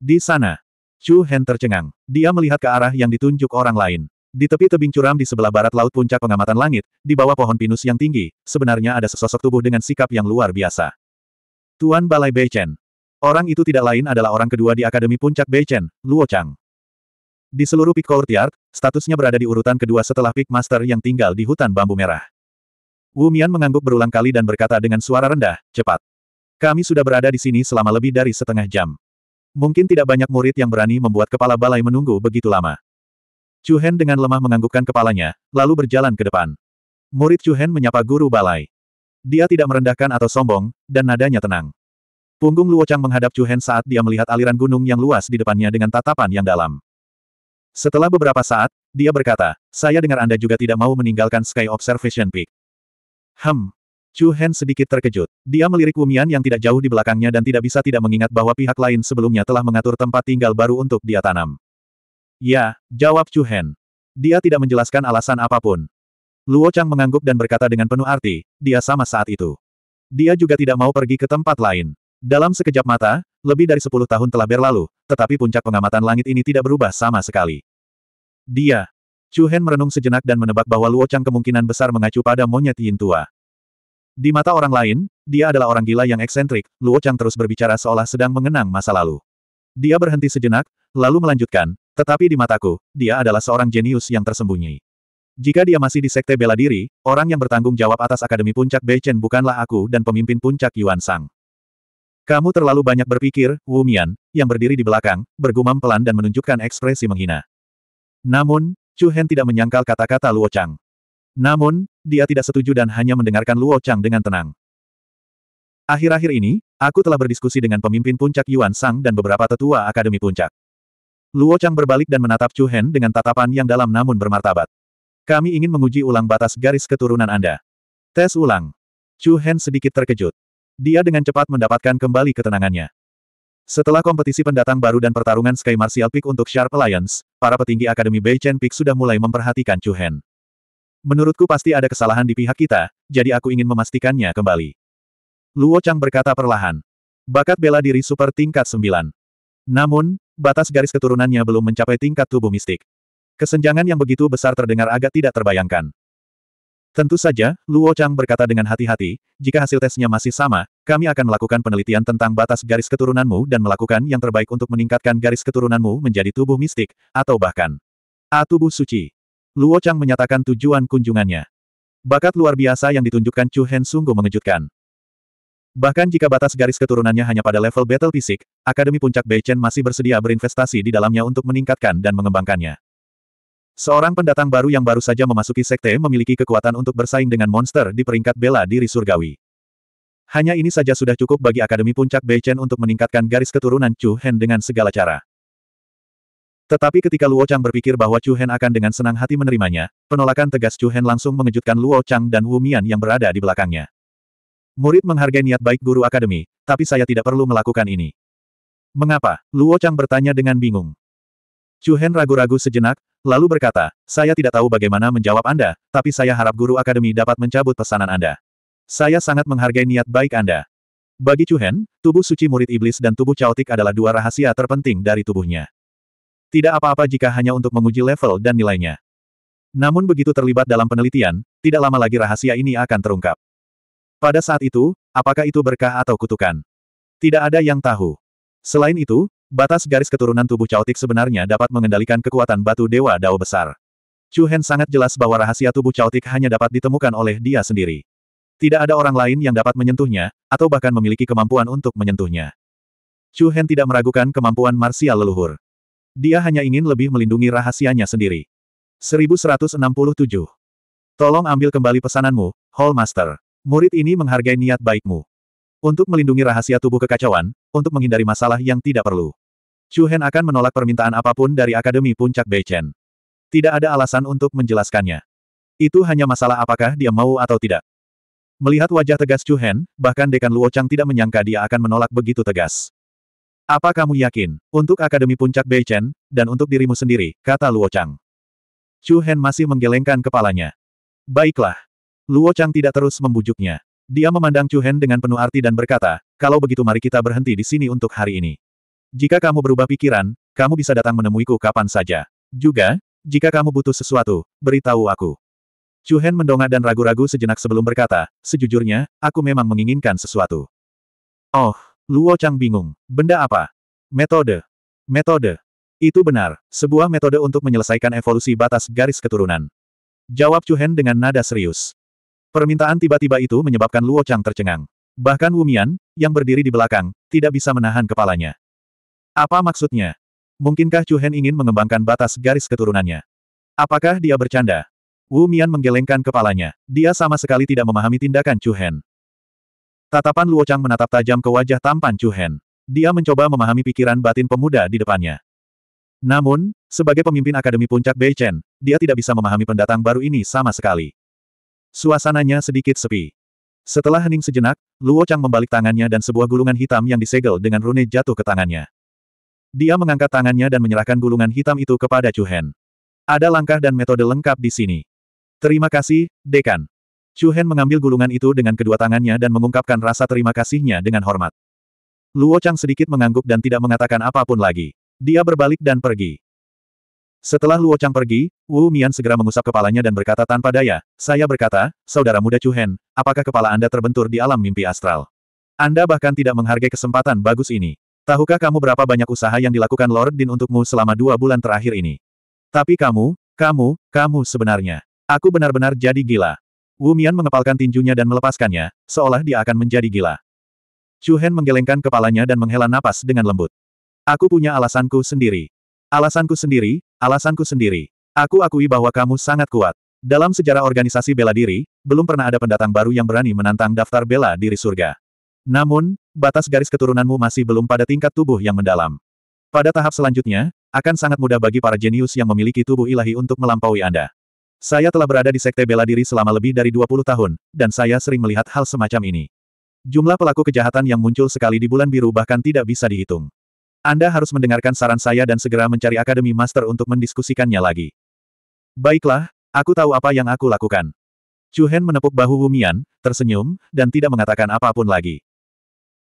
Di sana. Chu Hen tercengang. Dia melihat ke arah yang ditunjuk orang lain. Di tepi tebing curam di sebelah barat laut puncak pengamatan langit, di bawah pohon pinus yang tinggi, sebenarnya ada sesosok tubuh dengan sikap yang luar biasa. Tuan Balai Beichen. Orang itu tidak lain adalah orang kedua di Akademi Puncak Beichen, Luo Chang. Di seluruh Pik Courtyard, statusnya berada di urutan kedua setelah Pik Master yang tinggal di hutan bambu merah. Wu Mian mengangguk berulang kali dan berkata dengan suara rendah, cepat. Kami sudah berada di sini selama lebih dari setengah jam. Mungkin tidak banyak murid yang berani membuat kepala balai menunggu begitu lama. Chu Hen dengan lemah menganggukkan kepalanya, lalu berjalan ke depan. Murid Chu Hen menyapa guru balai. Dia tidak merendahkan atau sombong, dan nadanya tenang. Punggung Luo Chang menghadap Chu Hen saat dia melihat aliran gunung yang luas di depannya dengan tatapan yang dalam. Setelah beberapa saat, dia berkata, saya dengar Anda juga tidak mau meninggalkan Sky Observation Peak. Hem. Chu Hen sedikit terkejut. Dia melirik Wumian yang tidak jauh di belakangnya dan tidak bisa tidak mengingat bahwa pihak lain sebelumnya telah mengatur tempat tinggal baru untuk dia tanam. Ya, jawab Chu Hen. Dia tidak menjelaskan alasan apapun. Luo Chang mengangguk dan berkata dengan penuh arti, dia sama saat itu. Dia juga tidak mau pergi ke tempat lain. Dalam sekejap mata, lebih dari sepuluh tahun telah berlalu, tetapi puncak pengamatan langit ini tidak berubah sama sekali. Dia, Chu Hen merenung sejenak dan menebak bahwa Luo Chang kemungkinan besar mengacu pada monyet Yin tua. Di mata orang lain, dia adalah orang gila yang eksentrik, Luo Chang terus berbicara seolah sedang mengenang masa lalu. Dia berhenti sejenak, lalu melanjutkan, tetapi di mataku, dia adalah seorang jenius yang tersembunyi. Jika dia masih di sekte bela diri, orang yang bertanggung jawab atas Akademi Puncak Beichen bukanlah aku dan pemimpin puncak Yuan Sang. Kamu terlalu banyak berpikir, Wu Mian, yang berdiri di belakang, bergumam pelan dan menunjukkan ekspresi menghina. Namun, Chu Hen tidak menyangkal kata-kata Luo Chang. Namun, dia tidak setuju dan hanya mendengarkan Luo Chang dengan tenang. Akhir-akhir ini, aku telah berdiskusi dengan pemimpin puncak Yuan Sang dan beberapa tetua Akademi Puncak. Luo Chang berbalik dan menatap Chu Hen dengan tatapan yang dalam namun bermartabat. Kami ingin menguji ulang batas garis keturunan Anda. Tes ulang. Chu Hen sedikit terkejut. Dia dengan cepat mendapatkan kembali ketenangannya. Setelah kompetisi pendatang baru dan pertarungan Sky Martial Peak untuk Sharp Alliance, para petinggi Akademi bei chen Peak sudah mulai memperhatikan Chu Hen. Menurutku pasti ada kesalahan di pihak kita, jadi aku ingin memastikannya kembali. Luo Chang berkata perlahan. Bakat bela diri super tingkat 9. Namun, batas garis keturunannya belum mencapai tingkat tubuh mistik. Kesenjangan yang begitu besar terdengar agak tidak terbayangkan. Tentu saja, Luo Chang berkata dengan hati-hati, jika hasil tesnya masih sama, kami akan melakukan penelitian tentang batas garis keturunanmu dan melakukan yang terbaik untuk meningkatkan garis keturunanmu menjadi tubuh mistik, atau bahkan A tubuh suci. Luo Chang menyatakan tujuan kunjungannya. Bakat luar biasa yang ditunjukkan Chu Hen sungguh mengejutkan. Bahkan jika batas garis keturunannya hanya pada level battle fisik, Akademi Puncak Beichen masih bersedia berinvestasi di dalamnya untuk meningkatkan dan mengembangkannya. Seorang pendatang baru yang baru saja memasuki sekte memiliki kekuatan untuk bersaing dengan monster di peringkat bela diri surgawi. Hanya ini saja sudah cukup bagi Akademi Puncak Beichen untuk meningkatkan garis keturunan Chu Hen dengan segala cara. Tetapi ketika Luo Chang berpikir bahwa Chu Hen akan dengan senang hati menerimanya, penolakan tegas Chu Hen langsung mengejutkan Luo Chang dan Wu Mian yang berada di belakangnya. Murid menghargai niat baik guru akademi, tapi saya tidak perlu melakukan ini. Mengapa? Luo Chang bertanya dengan bingung. Chu Hen ragu-ragu sejenak, Lalu berkata, saya tidak tahu bagaimana menjawab Anda, tapi saya harap guru akademi dapat mencabut pesanan Anda. Saya sangat menghargai niat baik Anda. Bagi Chuhen, tubuh suci murid iblis dan tubuh caotik adalah dua rahasia terpenting dari tubuhnya. Tidak apa-apa jika hanya untuk menguji level dan nilainya. Namun begitu terlibat dalam penelitian, tidak lama lagi rahasia ini akan terungkap. Pada saat itu, apakah itu berkah atau kutukan? Tidak ada yang tahu. Selain itu, Batas garis keturunan tubuh caotik sebenarnya dapat mengendalikan kekuatan batu dewa dao besar. Chu Hen sangat jelas bahwa rahasia tubuh caotik hanya dapat ditemukan oleh dia sendiri. Tidak ada orang lain yang dapat menyentuhnya, atau bahkan memiliki kemampuan untuk menyentuhnya. Chu Hen tidak meragukan kemampuan marsial leluhur. Dia hanya ingin lebih melindungi rahasianya sendiri. 1167. Tolong ambil kembali pesananmu, Hall Master. Murid ini menghargai niat baikmu. Untuk melindungi rahasia tubuh kekacauan, untuk menghindari masalah yang tidak perlu. Chu Hen akan menolak permintaan apapun dari Akademi Puncak Beichen. Tidak ada alasan untuk menjelaskannya. Itu hanya masalah apakah dia mau atau tidak. Melihat wajah tegas Chu Hen, bahkan Dekan Luo Chang tidak menyangka dia akan menolak begitu tegas. Apa kamu yakin, untuk Akademi Puncak Beichen, dan untuk dirimu sendiri, kata Luo Chang. Chu Hen masih menggelengkan kepalanya. Baiklah. Luo Chang tidak terus membujuknya. Dia memandang Chu Hen dengan penuh arti dan berkata, kalau begitu mari kita berhenti di sini untuk hari ini. Jika kamu berubah pikiran, kamu bisa datang menemuiku kapan saja. Juga, jika kamu butuh sesuatu, beritahu aku. Chu Hen mendongak dan ragu-ragu sejenak sebelum berkata, sejujurnya, aku memang menginginkan sesuatu. Oh, Luo Chang bingung. Benda apa? Metode. Metode. Itu benar, sebuah metode untuk menyelesaikan evolusi batas garis keturunan. Jawab Chu Hen dengan nada serius. Permintaan tiba-tiba itu menyebabkan Luo Chang tercengang. Bahkan Wumian, yang berdiri di belakang, tidak bisa menahan kepalanya. Apa maksudnya? Mungkinkah Chu Hen ingin mengembangkan batas garis keturunannya? Apakah dia bercanda? Wu Mian menggelengkan kepalanya. Dia sama sekali tidak memahami tindakan Chu Hen. Tatapan Luo Chang menatap tajam ke wajah tampan Chu Hen. Dia mencoba memahami pikiran batin pemuda di depannya. Namun, sebagai pemimpin Akademi Puncak Beichen, dia tidak bisa memahami pendatang baru ini sama sekali. Suasananya sedikit sepi. Setelah hening sejenak, Luo Chang membalik tangannya dan sebuah gulungan hitam yang disegel dengan rune jatuh ke tangannya. Dia mengangkat tangannya dan menyerahkan gulungan hitam itu kepada Chu Hen. Ada langkah dan metode lengkap di sini. Terima kasih, Dekan. Chu Hen mengambil gulungan itu dengan kedua tangannya dan mengungkapkan rasa terima kasihnya dengan hormat. Luo Chang sedikit mengangguk dan tidak mengatakan apapun lagi. Dia berbalik dan pergi. Setelah Luo Chang pergi, Wu Mian segera mengusap kepalanya dan berkata tanpa daya, saya berkata, saudara muda Chu Hen, apakah kepala Anda terbentur di alam mimpi astral? Anda bahkan tidak menghargai kesempatan bagus ini. Tahukah kamu berapa banyak usaha yang dilakukan Lord Din untukmu selama dua bulan terakhir ini? Tapi kamu, kamu, kamu sebenarnya. Aku benar-benar jadi gila. Wu Mian mengepalkan tinjunya dan melepaskannya, seolah dia akan menjadi gila. Chu Hen menggelengkan kepalanya dan menghela napas dengan lembut. Aku punya alasanku sendiri. Alasanku sendiri, alasanku sendiri. Aku akui bahwa kamu sangat kuat. Dalam sejarah organisasi bela diri, belum pernah ada pendatang baru yang berani menantang daftar bela diri surga. Namun, batas garis keturunanmu masih belum pada tingkat tubuh yang mendalam. Pada tahap selanjutnya, akan sangat mudah bagi para jenius yang memiliki tubuh ilahi untuk melampaui Anda. Saya telah berada di sekte bela diri selama lebih dari 20 tahun, dan saya sering melihat hal semacam ini. Jumlah pelaku kejahatan yang muncul sekali di bulan biru bahkan tidak bisa dihitung. Anda harus mendengarkan saran saya dan segera mencari Akademi Master untuk mendiskusikannya lagi. Baiklah, aku tahu apa yang aku lakukan. Chu Hen menepuk bahu Wumian, tersenyum, dan tidak mengatakan apapun lagi.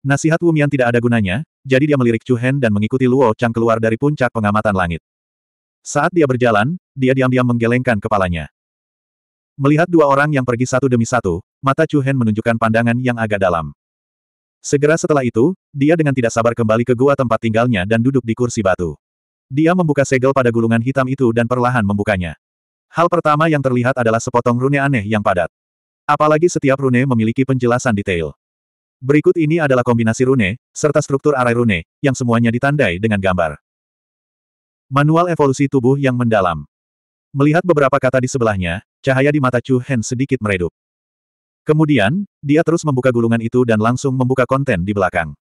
Nasihat Wumian tidak ada gunanya, jadi dia melirik Chu Hen dan mengikuti Luo Chang keluar dari puncak pengamatan langit. Saat dia berjalan, dia diam-diam menggelengkan kepalanya. Melihat dua orang yang pergi satu demi satu, mata Chu Hen menunjukkan pandangan yang agak dalam. Segera setelah itu, dia dengan tidak sabar kembali ke gua tempat tinggalnya dan duduk di kursi batu. Dia membuka segel pada gulungan hitam itu dan perlahan membukanya. Hal pertama yang terlihat adalah sepotong rune aneh yang padat. Apalagi setiap rune memiliki penjelasan detail. Berikut ini adalah kombinasi rune, serta struktur array rune, yang semuanya ditandai dengan gambar. Manual evolusi tubuh yang mendalam. Melihat beberapa kata di sebelahnya, cahaya di mata Chu Hen sedikit meredup. Kemudian, dia terus membuka gulungan itu dan langsung membuka konten di belakang.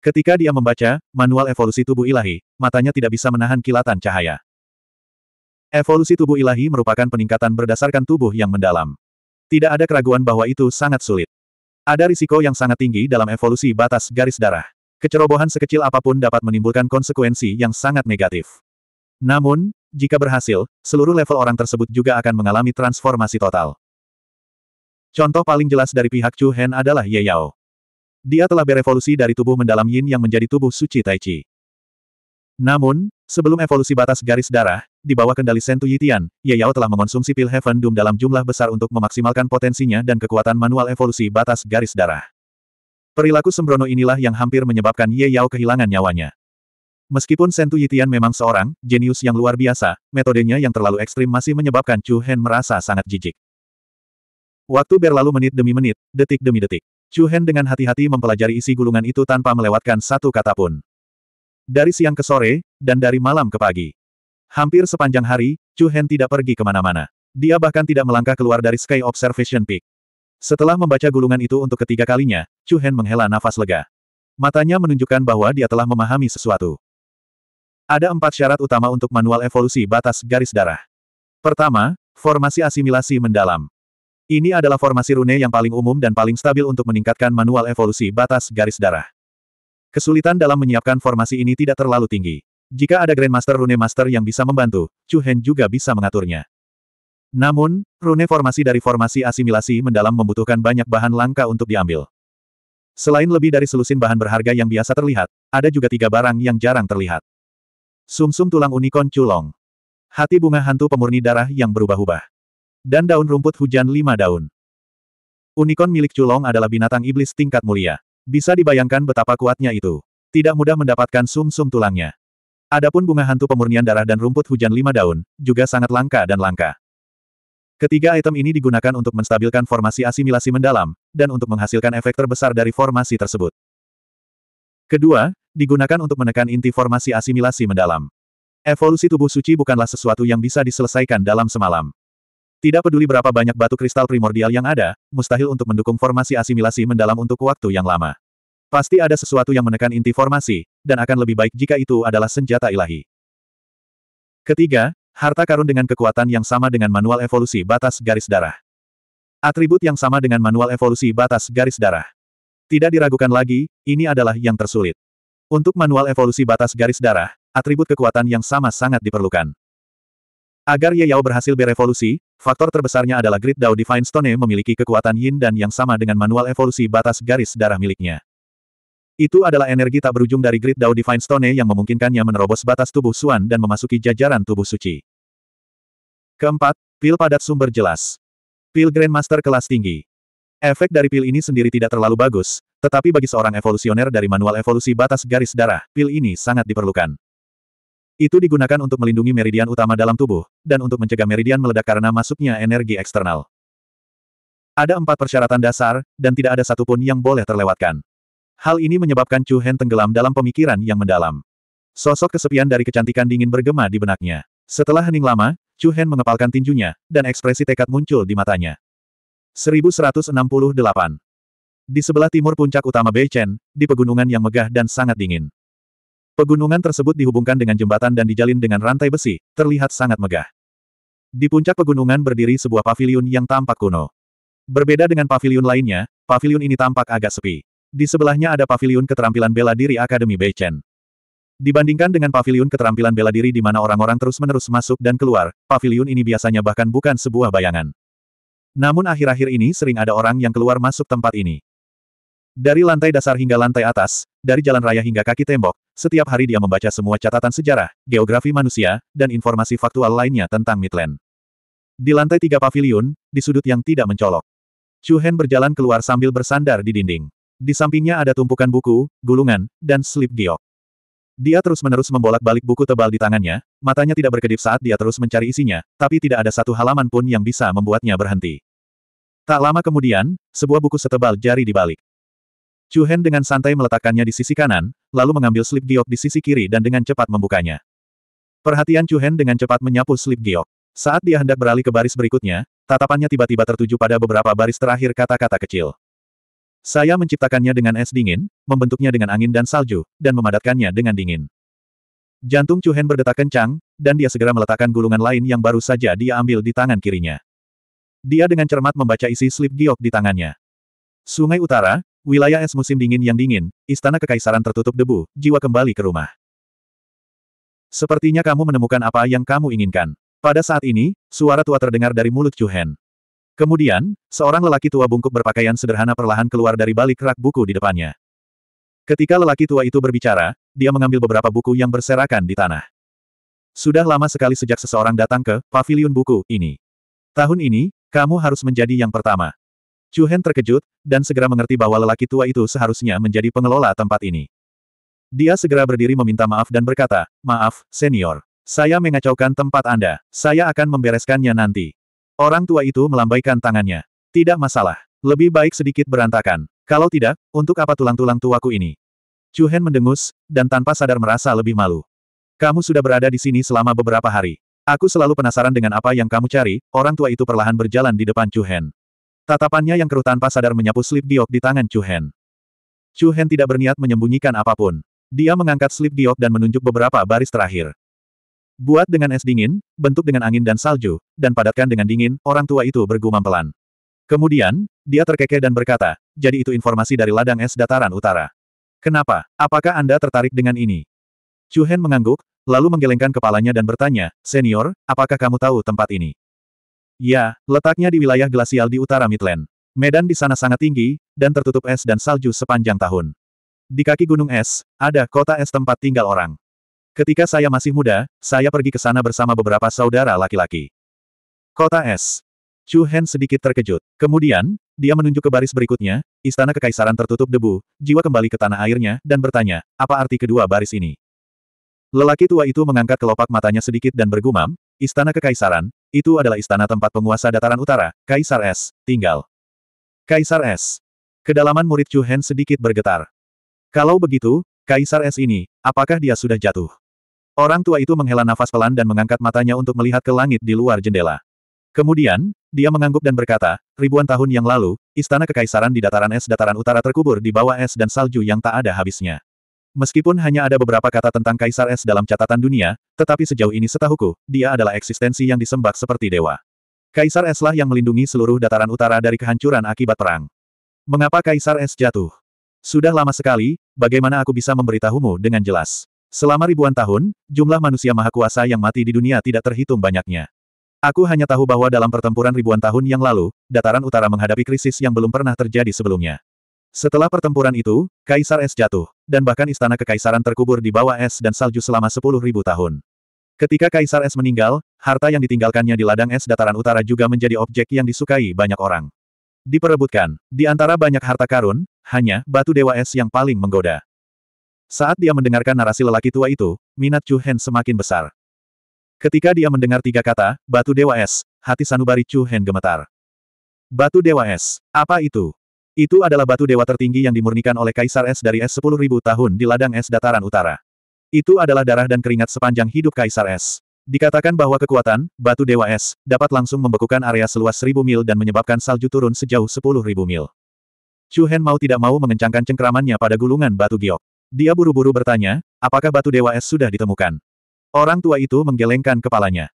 Ketika dia membaca, manual evolusi tubuh ilahi, matanya tidak bisa menahan kilatan cahaya. Evolusi tubuh ilahi merupakan peningkatan berdasarkan tubuh yang mendalam. Tidak ada keraguan bahwa itu sangat sulit. Ada risiko yang sangat tinggi dalam evolusi batas garis darah. Kecerobohan sekecil apapun dapat menimbulkan konsekuensi yang sangat negatif. Namun, jika berhasil, seluruh level orang tersebut juga akan mengalami transformasi total. Contoh paling jelas dari pihak Chu Hen adalah Ye Yao. Dia telah berevolusi dari tubuh mendalam Yin yang menjadi tubuh suci Tai Chi. Namun, sebelum evolusi batas garis darah, di bawah kendali Sentu Yitian, Ye Yao telah mengonsumsi pil Heaven Doom dalam jumlah besar untuk memaksimalkan potensinya dan kekuatan manual evolusi batas garis darah. Perilaku sembrono inilah yang hampir menyebabkan Ye Yao kehilangan nyawanya. Meskipun Sentu Yitian memang seorang jenius yang luar biasa, metodenya yang terlalu ekstrim masih menyebabkan Chu Hen merasa sangat jijik. Waktu berlalu menit demi menit, detik demi detik. Chu Hen dengan hati-hati mempelajari isi gulungan itu tanpa melewatkan satu kata pun. Dari siang ke sore, dan dari malam ke pagi. Hampir sepanjang hari, Chu Hen tidak pergi kemana-mana. Dia bahkan tidak melangkah keluar dari Sky Observation Peak. Setelah membaca gulungan itu untuk ketiga kalinya, Chu Hen menghela nafas lega. Matanya menunjukkan bahwa dia telah memahami sesuatu. Ada empat syarat utama untuk manual evolusi batas garis darah. Pertama, formasi asimilasi mendalam. Ini adalah formasi rune yang paling umum dan paling stabil untuk meningkatkan manual evolusi batas garis darah. Kesulitan dalam menyiapkan formasi ini tidak terlalu tinggi. Jika ada Grandmaster Rune Master yang bisa membantu, Chu Hen juga bisa mengaturnya. Namun, rune formasi dari formasi asimilasi mendalam membutuhkan banyak bahan langka untuk diambil. Selain lebih dari selusin bahan berharga yang biasa terlihat, ada juga tiga barang yang jarang terlihat. Sumsum -sum tulang unicorn culong. Hati bunga hantu pemurni darah yang berubah-ubah. Dan daun rumput hujan lima daun. Unicorn milik culong adalah binatang iblis tingkat mulia. Bisa dibayangkan betapa kuatnya itu. Tidak mudah mendapatkan sum-sum tulangnya. Adapun bunga hantu pemurnian darah dan rumput hujan lima daun, juga sangat langka dan langka. Ketiga item ini digunakan untuk menstabilkan formasi asimilasi mendalam, dan untuk menghasilkan efek terbesar dari formasi tersebut. Kedua, digunakan untuk menekan inti formasi asimilasi mendalam. Evolusi tubuh suci bukanlah sesuatu yang bisa diselesaikan dalam semalam. Tidak peduli berapa banyak batu kristal primordial yang ada, mustahil untuk mendukung formasi asimilasi mendalam untuk waktu yang lama. Pasti ada sesuatu yang menekan inti formasi, dan akan lebih baik jika itu adalah senjata ilahi. Ketiga, harta karun dengan kekuatan yang sama dengan manual evolusi batas garis darah. Atribut yang sama dengan manual evolusi batas garis darah. Tidak diragukan lagi, ini adalah yang tersulit. Untuk manual evolusi batas garis darah, atribut kekuatan yang sama sangat diperlukan. Agar Ye Yao berhasil berevolusi, faktor terbesarnya adalah Grid Dao Divine Stone memiliki kekuatan yin dan yang sama dengan manual evolusi batas garis darah miliknya. Itu adalah energi tak berujung dari Grid Dao Divine Stone yang memungkinkannya menerobos batas tubuh Suan dan memasuki jajaran tubuh suci. Keempat, pil padat sumber jelas. Pil Grandmaster kelas tinggi. Efek dari pil ini sendiri tidak terlalu bagus, tetapi bagi seorang evolusioner dari manual evolusi batas garis darah, pil ini sangat diperlukan. Itu digunakan untuk melindungi meridian utama dalam tubuh, dan untuk mencegah meridian meledak karena masuknya energi eksternal. Ada empat persyaratan dasar, dan tidak ada satupun yang boleh terlewatkan. Hal ini menyebabkan Chu Hen tenggelam dalam pemikiran yang mendalam. Sosok kesepian dari kecantikan dingin bergema di benaknya. Setelah hening lama, Chu Hen mengepalkan tinjunya, dan ekspresi tekad muncul di matanya. 1168 Di sebelah timur puncak utama Beichen, di pegunungan yang megah dan sangat dingin, Pegunungan tersebut dihubungkan dengan jembatan dan dijalin dengan rantai besi, terlihat sangat megah. Di puncak pegunungan berdiri sebuah paviliun yang tampak kuno. Berbeda dengan paviliun lainnya, paviliun ini tampak agak sepi. Di sebelahnya ada paviliun keterampilan bela diri Akademi Beichen. Dibandingkan dengan paviliun keterampilan bela diri di mana orang-orang terus-menerus masuk dan keluar, paviliun ini biasanya bahkan bukan sebuah bayangan. Namun akhir-akhir ini sering ada orang yang keluar masuk tempat ini. Dari lantai dasar hingga lantai atas, dari jalan raya hingga kaki tembok, setiap hari dia membaca semua catatan sejarah, geografi manusia, dan informasi faktual lainnya tentang Midland. Di lantai tiga pavilion, di sudut yang tidak mencolok. Chu Hen berjalan keluar sambil bersandar di dinding. Di sampingnya ada tumpukan buku, gulungan, dan slip giok. Dia terus-menerus membolak-balik buku tebal di tangannya, matanya tidak berkedip saat dia terus mencari isinya, tapi tidak ada satu halaman pun yang bisa membuatnya berhenti. Tak lama kemudian, sebuah buku setebal jari dibalik. Chu Hen dengan santai meletakkannya di sisi kanan, lalu mengambil slip giok di sisi kiri dan dengan cepat membukanya. Perhatian Chu Hen dengan cepat menyapu slip giok. Saat dia hendak beralih ke baris berikutnya, tatapannya tiba-tiba tertuju pada beberapa baris terakhir kata-kata kecil. Saya menciptakannya dengan es dingin, membentuknya dengan angin dan salju, dan memadatkannya dengan dingin. Jantung Chu Hen berdetak kencang, dan dia segera meletakkan gulungan lain yang baru saja dia ambil di tangan kirinya. Dia dengan cermat membaca isi slip giok di tangannya. Sungai Utara, Wilayah es musim dingin yang dingin, istana kekaisaran tertutup debu, jiwa kembali ke rumah. Sepertinya kamu menemukan apa yang kamu inginkan. Pada saat ini, suara tua terdengar dari mulut Chu Hen. Kemudian, seorang lelaki tua bungkuk berpakaian sederhana perlahan keluar dari balik rak buku di depannya. Ketika lelaki tua itu berbicara, dia mengambil beberapa buku yang berserakan di tanah. Sudah lama sekali sejak seseorang datang ke pavilion buku ini. Tahun ini, kamu harus menjadi yang pertama. Chu Hen terkejut, dan segera mengerti bahwa lelaki tua itu seharusnya menjadi pengelola tempat ini. Dia segera berdiri meminta maaf dan berkata, Maaf, senior. Saya mengacaukan tempat Anda. Saya akan membereskannya nanti. Orang tua itu melambaikan tangannya. Tidak masalah. Lebih baik sedikit berantakan. Kalau tidak, untuk apa tulang-tulang tuaku ini? Chu Hen mendengus, dan tanpa sadar merasa lebih malu. Kamu sudah berada di sini selama beberapa hari. Aku selalu penasaran dengan apa yang kamu cari, orang tua itu perlahan berjalan di depan Chu Hen. Tatapannya yang keruh tanpa sadar menyapu slip giok di tangan Chu Hen. Chu Hen tidak berniat menyembunyikan apapun. Dia mengangkat slip giok dan menunjuk beberapa baris terakhir. Buat dengan es dingin, bentuk dengan angin dan salju, dan padatkan dengan dingin, orang tua itu bergumam pelan. Kemudian, dia terkekeh dan berkata, jadi itu informasi dari ladang es dataran utara. Kenapa? Apakah Anda tertarik dengan ini? Chu Hen mengangguk, lalu menggelengkan kepalanya dan bertanya, Senior, apakah kamu tahu tempat ini? Ya, letaknya di wilayah glasial di utara Midland. Medan di sana sangat tinggi, dan tertutup es dan salju sepanjang tahun. Di kaki gunung es, ada kota es tempat tinggal orang. Ketika saya masih muda, saya pergi ke sana bersama beberapa saudara laki-laki. Kota es. Chu Hen sedikit terkejut. Kemudian, dia menunjuk ke baris berikutnya, istana kekaisaran tertutup debu, jiwa kembali ke tanah airnya, dan bertanya, apa arti kedua baris ini? Lelaki tua itu mengangkat kelopak matanya sedikit dan bergumam, Istana Kekaisaran, itu adalah istana tempat penguasa dataran utara, Kaisar S, tinggal. Kaisar S. Kedalaman murid Chu Hen sedikit bergetar. Kalau begitu, Kaisar S ini, apakah dia sudah jatuh? Orang tua itu menghela nafas pelan dan mengangkat matanya untuk melihat ke langit di luar jendela. Kemudian, dia mengangguk dan berkata, ribuan tahun yang lalu, istana kekaisaran di dataran es dataran utara terkubur di bawah es dan salju yang tak ada habisnya. Meskipun hanya ada beberapa kata tentang Kaisar Es dalam catatan dunia, tetapi sejauh ini setahuku, dia adalah eksistensi yang disembah seperti dewa. Kaisar Eslah yang melindungi seluruh dataran utara dari kehancuran akibat perang. Mengapa Kaisar Es jatuh? Sudah lama sekali, bagaimana aku bisa memberitahumu dengan jelas? Selama ribuan tahun, jumlah manusia maha kuasa yang mati di dunia tidak terhitung banyaknya. Aku hanya tahu bahwa dalam pertempuran ribuan tahun yang lalu, dataran utara menghadapi krisis yang belum pernah terjadi sebelumnya. Setelah pertempuran itu, Kaisar Es jatuh, dan bahkan istana kekaisaran terkubur di bawah es dan salju selama 10.000 tahun. Ketika Kaisar Es meninggal, harta yang ditinggalkannya di ladang es dataran utara juga menjadi objek yang disukai banyak orang. Diperebutkan, di antara banyak harta karun, hanya batu dewa es yang paling menggoda. Saat dia mendengarkan narasi lelaki tua itu, minat Chu Hen semakin besar. Ketika dia mendengar tiga kata, batu dewa es, hati sanubari Chu Hen gemetar. Batu dewa es, apa itu? Itu adalah batu dewa tertinggi yang dimurnikan oleh Kaisar Es dari Es 10.000 tahun di ladang es dataran utara. Itu adalah darah dan keringat sepanjang hidup Kaisar Es. Dikatakan bahwa kekuatan, batu dewa es, dapat langsung membekukan area seluas 1000 mil dan menyebabkan salju turun sejauh 10.000 mil. Chu Hen mau tidak mau mengencangkan cengkramannya pada gulungan batu giok. Dia buru-buru bertanya, apakah batu dewa es sudah ditemukan? Orang tua itu menggelengkan kepalanya.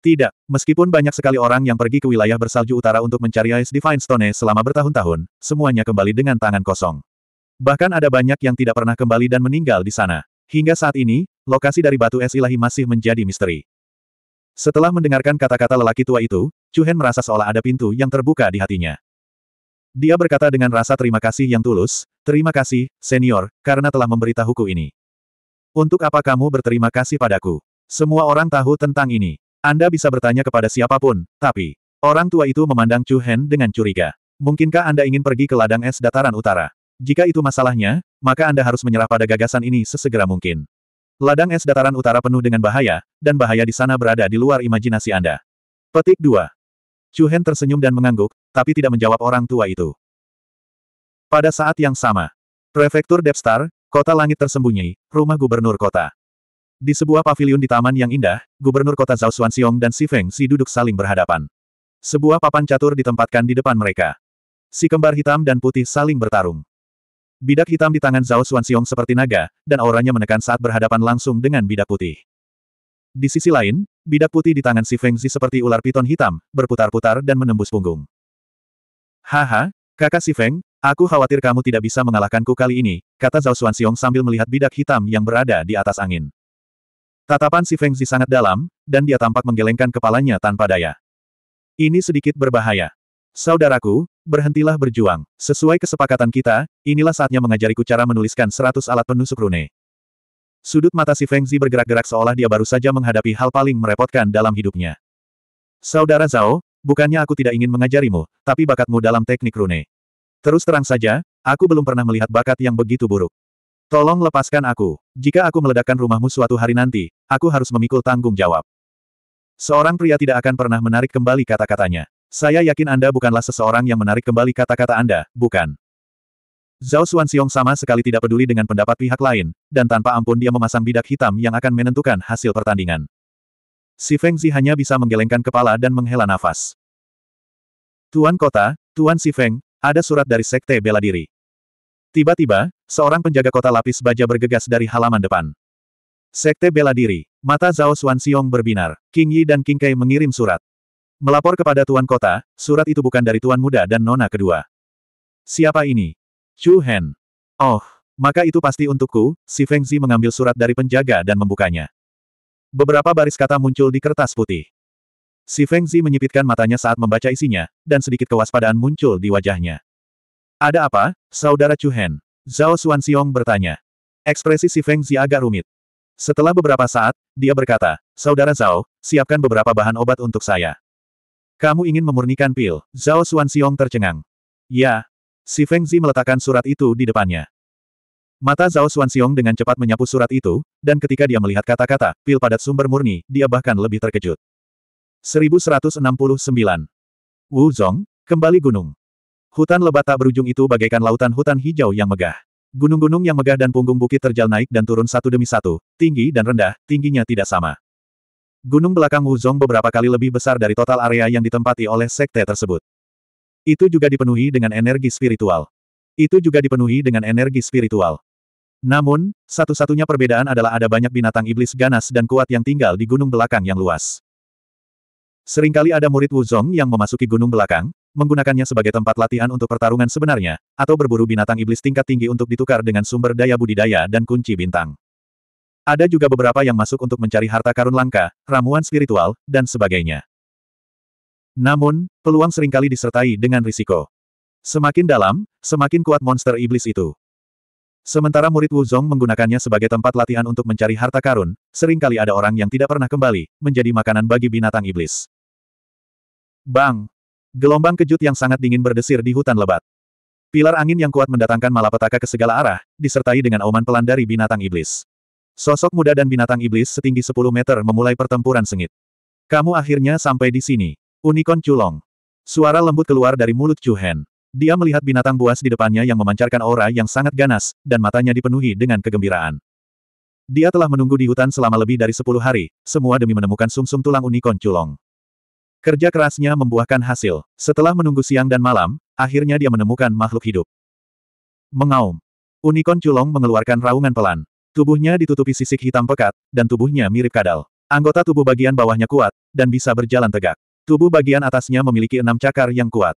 Tidak, meskipun banyak sekali orang yang pergi ke wilayah bersalju utara untuk mencari Ice Divine Stone selama bertahun-tahun, semuanya kembali dengan tangan kosong. Bahkan ada banyak yang tidak pernah kembali dan meninggal di sana. Hingga saat ini, lokasi dari batu es ilahi masih menjadi misteri. Setelah mendengarkan kata-kata lelaki tua itu, Chuhen merasa seolah ada pintu yang terbuka di hatinya. Dia berkata dengan rasa terima kasih yang tulus, Terima kasih, senior, karena telah memberitahuku ini. Untuk apa kamu berterima kasih padaku? Semua orang tahu tentang ini. Anda bisa bertanya kepada siapapun, tapi orang tua itu memandang Chu Hen dengan curiga. Mungkinkah Anda ingin pergi ke ladang es dataran utara? Jika itu masalahnya, maka Anda harus menyerah pada gagasan ini sesegera mungkin. Ladang es dataran utara penuh dengan bahaya, dan bahaya di sana berada di luar imajinasi Anda. Petik 2. Chu Hen tersenyum dan mengangguk, tapi tidak menjawab orang tua itu. Pada saat yang sama, Prefektur Depstar, kota langit tersembunyi, rumah gubernur kota. Di sebuah pavilion di taman yang indah, Gubernur kota Zhao Xuanxiong dan Si Feng Si duduk saling berhadapan. Sebuah papan catur ditempatkan di depan mereka. Si kembar hitam dan putih saling bertarung. Bidak hitam di tangan Zhao Xuanxiong seperti naga, dan auranya menekan saat berhadapan langsung dengan bidak putih. Di sisi lain, bidak putih di tangan si Feng Si seperti ular piton hitam, berputar-putar dan menembus punggung. Haha, kakak si Feng, aku khawatir kamu tidak bisa mengalahkanku kali ini, kata Zhao Xuanxiong sambil melihat bidak hitam yang berada di atas angin. Tatapan si Feng Zi sangat dalam, dan dia tampak menggelengkan kepalanya tanpa daya. Ini sedikit berbahaya. Saudaraku, berhentilah berjuang. Sesuai kesepakatan kita, inilah saatnya mengajariku cara menuliskan seratus alat penusuk rune. Sudut mata si Feng Zi bergerak-gerak seolah dia baru saja menghadapi hal paling merepotkan dalam hidupnya. Saudara Zhao, bukannya aku tidak ingin mengajarimu, tapi bakatmu dalam teknik rune. Terus terang saja, aku belum pernah melihat bakat yang begitu buruk. Tolong lepaskan aku. Jika aku meledakkan rumahmu suatu hari nanti, aku harus memikul tanggung jawab. Seorang pria tidak akan pernah menarik kembali kata-katanya. Saya yakin Anda bukanlah seseorang yang menarik kembali kata-kata Anda, bukan? Zhao Xuanxiong sama sekali tidak peduli dengan pendapat pihak lain, dan tanpa ampun dia memasang bidak hitam yang akan menentukan hasil pertandingan. Si Feng Zi hanya bisa menggelengkan kepala dan menghela nafas. Tuan Kota, Tuan Si Feng, ada surat dari Sekte Bela Diri. Tiba-tiba, seorang penjaga kota lapis baja bergegas dari halaman depan. Sekte bela diri. Mata Zhao Xuan Xiong berbinar. King Yi dan King Kai mengirim surat. Melapor kepada Tuan Kota, surat itu bukan dari Tuan Muda dan Nona kedua. Siapa ini? Chu Hen. Oh, maka itu pasti untukku, si Feng Zi mengambil surat dari penjaga dan membukanya. Beberapa baris kata muncul di kertas putih. Si Feng Zi menyipitkan matanya saat membaca isinya, dan sedikit kewaspadaan muncul di wajahnya. Ada apa, saudara Chu Hen? Zhao Xuanxiong bertanya. Ekspresi si Feng Zi agak rumit. Setelah beberapa saat, dia berkata, Saudara Zhao, siapkan beberapa bahan obat untuk saya. Kamu ingin memurnikan pil, Zhao Xuanxiong tercengang. Ya. Si Feng Zi meletakkan surat itu di depannya. Mata Zhao Xuanxiong dengan cepat menyapu surat itu, dan ketika dia melihat kata-kata, pil padat sumber murni, dia bahkan lebih terkejut. 1169. Wu Zong, kembali gunung. Hutan lebat tak berujung itu bagaikan lautan hutan hijau yang megah. Gunung-gunung yang megah dan punggung bukit terjal naik dan turun satu demi satu, tinggi dan rendah, tingginya tidak sama. Gunung belakang Wuzong beberapa kali lebih besar dari total area yang ditempati oleh sekte tersebut. Itu juga dipenuhi dengan energi spiritual. Itu juga dipenuhi dengan energi spiritual. Namun, satu-satunya perbedaan adalah ada banyak binatang iblis ganas dan kuat yang tinggal di gunung belakang yang luas. Seringkali ada murid Wuzong yang memasuki gunung belakang, menggunakannya sebagai tempat latihan untuk pertarungan sebenarnya, atau berburu binatang iblis tingkat tinggi untuk ditukar dengan sumber daya budidaya dan kunci bintang. Ada juga beberapa yang masuk untuk mencari harta karun langka, ramuan spiritual, dan sebagainya. Namun, peluang seringkali disertai dengan risiko. Semakin dalam, semakin kuat monster iblis itu. Sementara murid Wuzong menggunakannya sebagai tempat latihan untuk mencari harta karun, seringkali ada orang yang tidak pernah kembali, menjadi makanan bagi binatang iblis. Bang! Gelombang kejut yang sangat dingin berdesir di hutan lebat. Pilar angin yang kuat mendatangkan malapetaka ke segala arah, disertai dengan auman pelan dari binatang iblis. Sosok muda dan binatang iblis setinggi 10 meter memulai pertempuran sengit. Kamu akhirnya sampai di sini. Unicorn culong. Suara lembut keluar dari mulut Chu Dia melihat binatang buas di depannya yang memancarkan aura yang sangat ganas, dan matanya dipenuhi dengan kegembiraan. Dia telah menunggu di hutan selama lebih dari 10 hari, semua demi menemukan sumsum -sum tulang unicorn culong. Kerja kerasnya membuahkan hasil. Setelah menunggu siang dan malam, akhirnya dia menemukan makhluk hidup. Mengaum. Unicorn culong mengeluarkan raungan pelan. Tubuhnya ditutupi sisik hitam pekat, dan tubuhnya mirip kadal. Anggota tubuh bagian bawahnya kuat, dan bisa berjalan tegak. Tubuh bagian atasnya memiliki enam cakar yang kuat.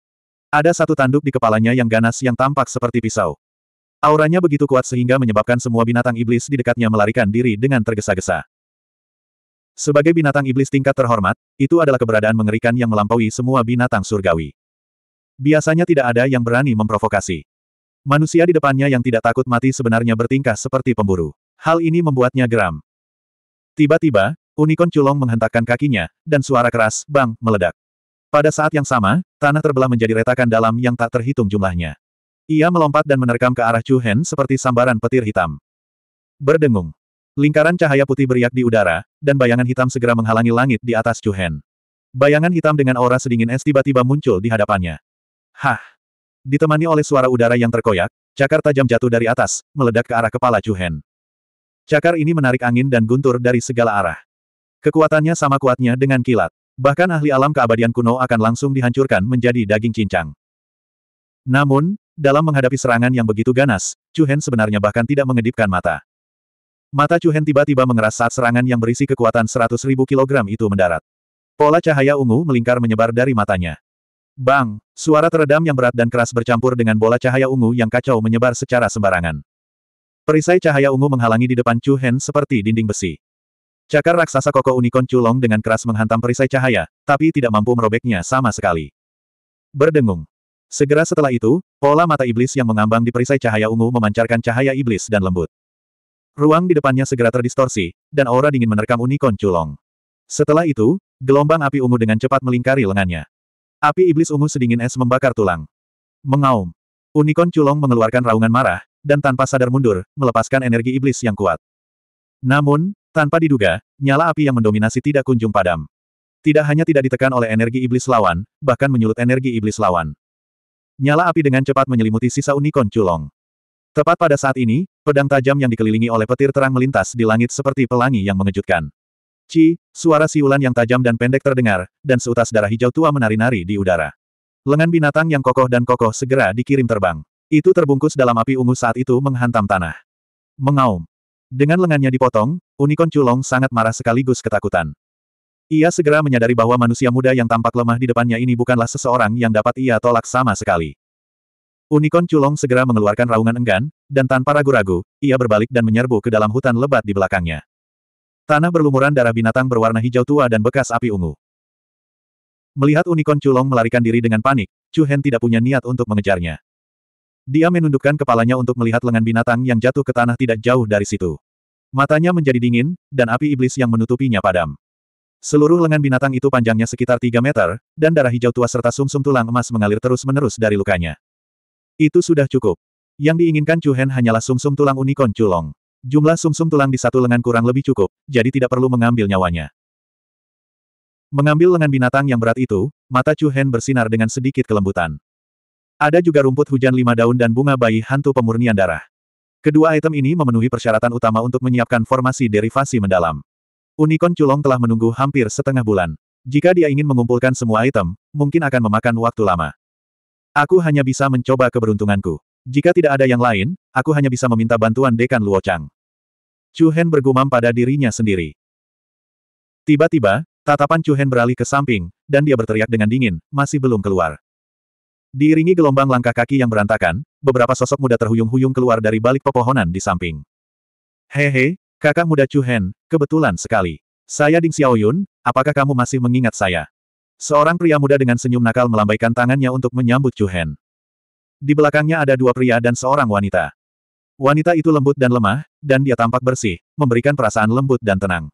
Ada satu tanduk di kepalanya yang ganas yang tampak seperti pisau. Auranya begitu kuat sehingga menyebabkan semua binatang iblis di dekatnya melarikan diri dengan tergesa-gesa. Sebagai binatang iblis tingkat terhormat, itu adalah keberadaan mengerikan yang melampaui semua binatang surgawi. Biasanya tidak ada yang berani memprovokasi. Manusia di depannya yang tidak takut mati sebenarnya bertingkah seperti pemburu. Hal ini membuatnya geram. Tiba-tiba, unicorn culong menghentakkan kakinya, dan suara keras, bang, meledak. Pada saat yang sama, tanah terbelah menjadi retakan dalam yang tak terhitung jumlahnya. Ia melompat dan menerkam ke arah Chu Hen seperti sambaran petir hitam. Berdengung. Lingkaran cahaya putih beriak di udara, dan bayangan hitam segera menghalangi langit di atas Chu Hen. Bayangan hitam dengan aura sedingin es tiba-tiba muncul di hadapannya. Hah! Ditemani oleh suara udara yang terkoyak, cakar tajam jatuh dari atas, meledak ke arah kepala Chu Hen. Cakar ini menarik angin dan guntur dari segala arah. Kekuatannya sama kuatnya dengan kilat. Bahkan ahli alam keabadian kuno akan langsung dihancurkan menjadi daging cincang. Namun, dalam menghadapi serangan yang begitu ganas, Chu Hen sebenarnya bahkan tidak mengedipkan mata. Mata Chuhen tiba-tiba mengeras saat serangan yang berisi kekuatan 100.000 kilogram itu mendarat. Pola cahaya ungu melingkar menyebar dari matanya. Bang! Suara teredam yang berat dan keras bercampur dengan bola cahaya ungu yang kacau menyebar secara sembarangan. Perisai cahaya ungu menghalangi di depan Chu Hen seperti dinding besi. Cakar raksasa koko unicorn culong dengan keras menghantam perisai cahaya, tapi tidak mampu merobeknya sama sekali. Berdengung. Segera setelah itu, pola mata iblis yang mengambang di perisai cahaya ungu memancarkan cahaya iblis dan lembut. Ruang di depannya segera terdistorsi, dan aura dingin menerkam unicorn culong. Setelah itu, gelombang api ungu dengan cepat melingkari lengannya. Api iblis ungu sedingin es membakar tulang. Mengaum. Unicorn culong mengeluarkan raungan marah, dan tanpa sadar mundur, melepaskan energi iblis yang kuat. Namun, tanpa diduga, nyala api yang mendominasi tidak kunjung padam. Tidak hanya tidak ditekan oleh energi iblis lawan, bahkan menyulut energi iblis lawan. Nyala api dengan cepat menyelimuti sisa unicorn culong. Tepat pada saat ini, pedang tajam yang dikelilingi oleh petir terang melintas di langit seperti pelangi yang mengejutkan. Ci, suara siulan yang tajam dan pendek terdengar, dan seutas darah hijau tua menari-nari di udara. Lengan binatang yang kokoh dan kokoh segera dikirim terbang. Itu terbungkus dalam api ungu saat itu menghantam tanah. Mengaum. Dengan lengannya dipotong, Unicorn Culong sangat marah sekaligus ketakutan. Ia segera menyadari bahwa manusia muda yang tampak lemah di depannya ini bukanlah seseorang yang dapat ia tolak sama sekali. Unicorn Culong segera mengeluarkan raungan enggan, dan tanpa ragu-ragu, ia berbalik dan menyerbu ke dalam hutan lebat di belakangnya. Tanah berlumuran darah binatang berwarna hijau tua dan bekas api ungu. Melihat unicorn culong melarikan diri dengan panik, Chu Hen tidak punya niat untuk mengejarnya. Dia menundukkan kepalanya untuk melihat lengan binatang yang jatuh ke tanah tidak jauh dari situ. Matanya menjadi dingin, dan api iblis yang menutupinya padam. Seluruh lengan binatang itu panjangnya sekitar 3 meter, dan darah hijau tua serta sumsum -sum tulang emas mengalir terus-menerus dari lukanya. Itu sudah cukup. Yang diinginkan Chu Hen hanyalah sumsum -sum tulang unikon culong. Jumlah sumsum -sum tulang di satu lengan kurang lebih cukup, jadi tidak perlu mengambil nyawanya. Mengambil lengan binatang yang berat itu, mata Chu Hen bersinar dengan sedikit kelembutan. Ada juga rumput hujan lima daun dan bunga bayi hantu pemurnian darah. Kedua item ini memenuhi persyaratan utama untuk menyiapkan formasi derivasi mendalam. Unicorn Culong telah menunggu hampir setengah bulan. Jika dia ingin mengumpulkan semua item, mungkin akan memakan waktu lama. Aku hanya bisa mencoba keberuntunganku. Jika tidak ada yang lain, aku hanya bisa meminta bantuan Dekan Luo Chang. Chu Hen bergumam pada dirinya sendiri. Tiba-tiba, tatapan Chu Hen beralih ke samping, dan dia berteriak dengan dingin, masih belum keluar. Diiringi gelombang langkah kaki yang berantakan, beberapa sosok muda terhuyung-huyung keluar dari balik pepohonan di samping. Hehe, kakak muda Chu Hen, kebetulan sekali. Saya Ding Xiaoyun, apakah kamu masih mengingat saya? Seorang pria muda dengan senyum nakal melambaikan tangannya untuk menyambut Chu Hen. Di belakangnya ada dua pria dan seorang wanita. Wanita itu lembut dan lemah, dan dia tampak bersih, memberikan perasaan lembut dan tenang.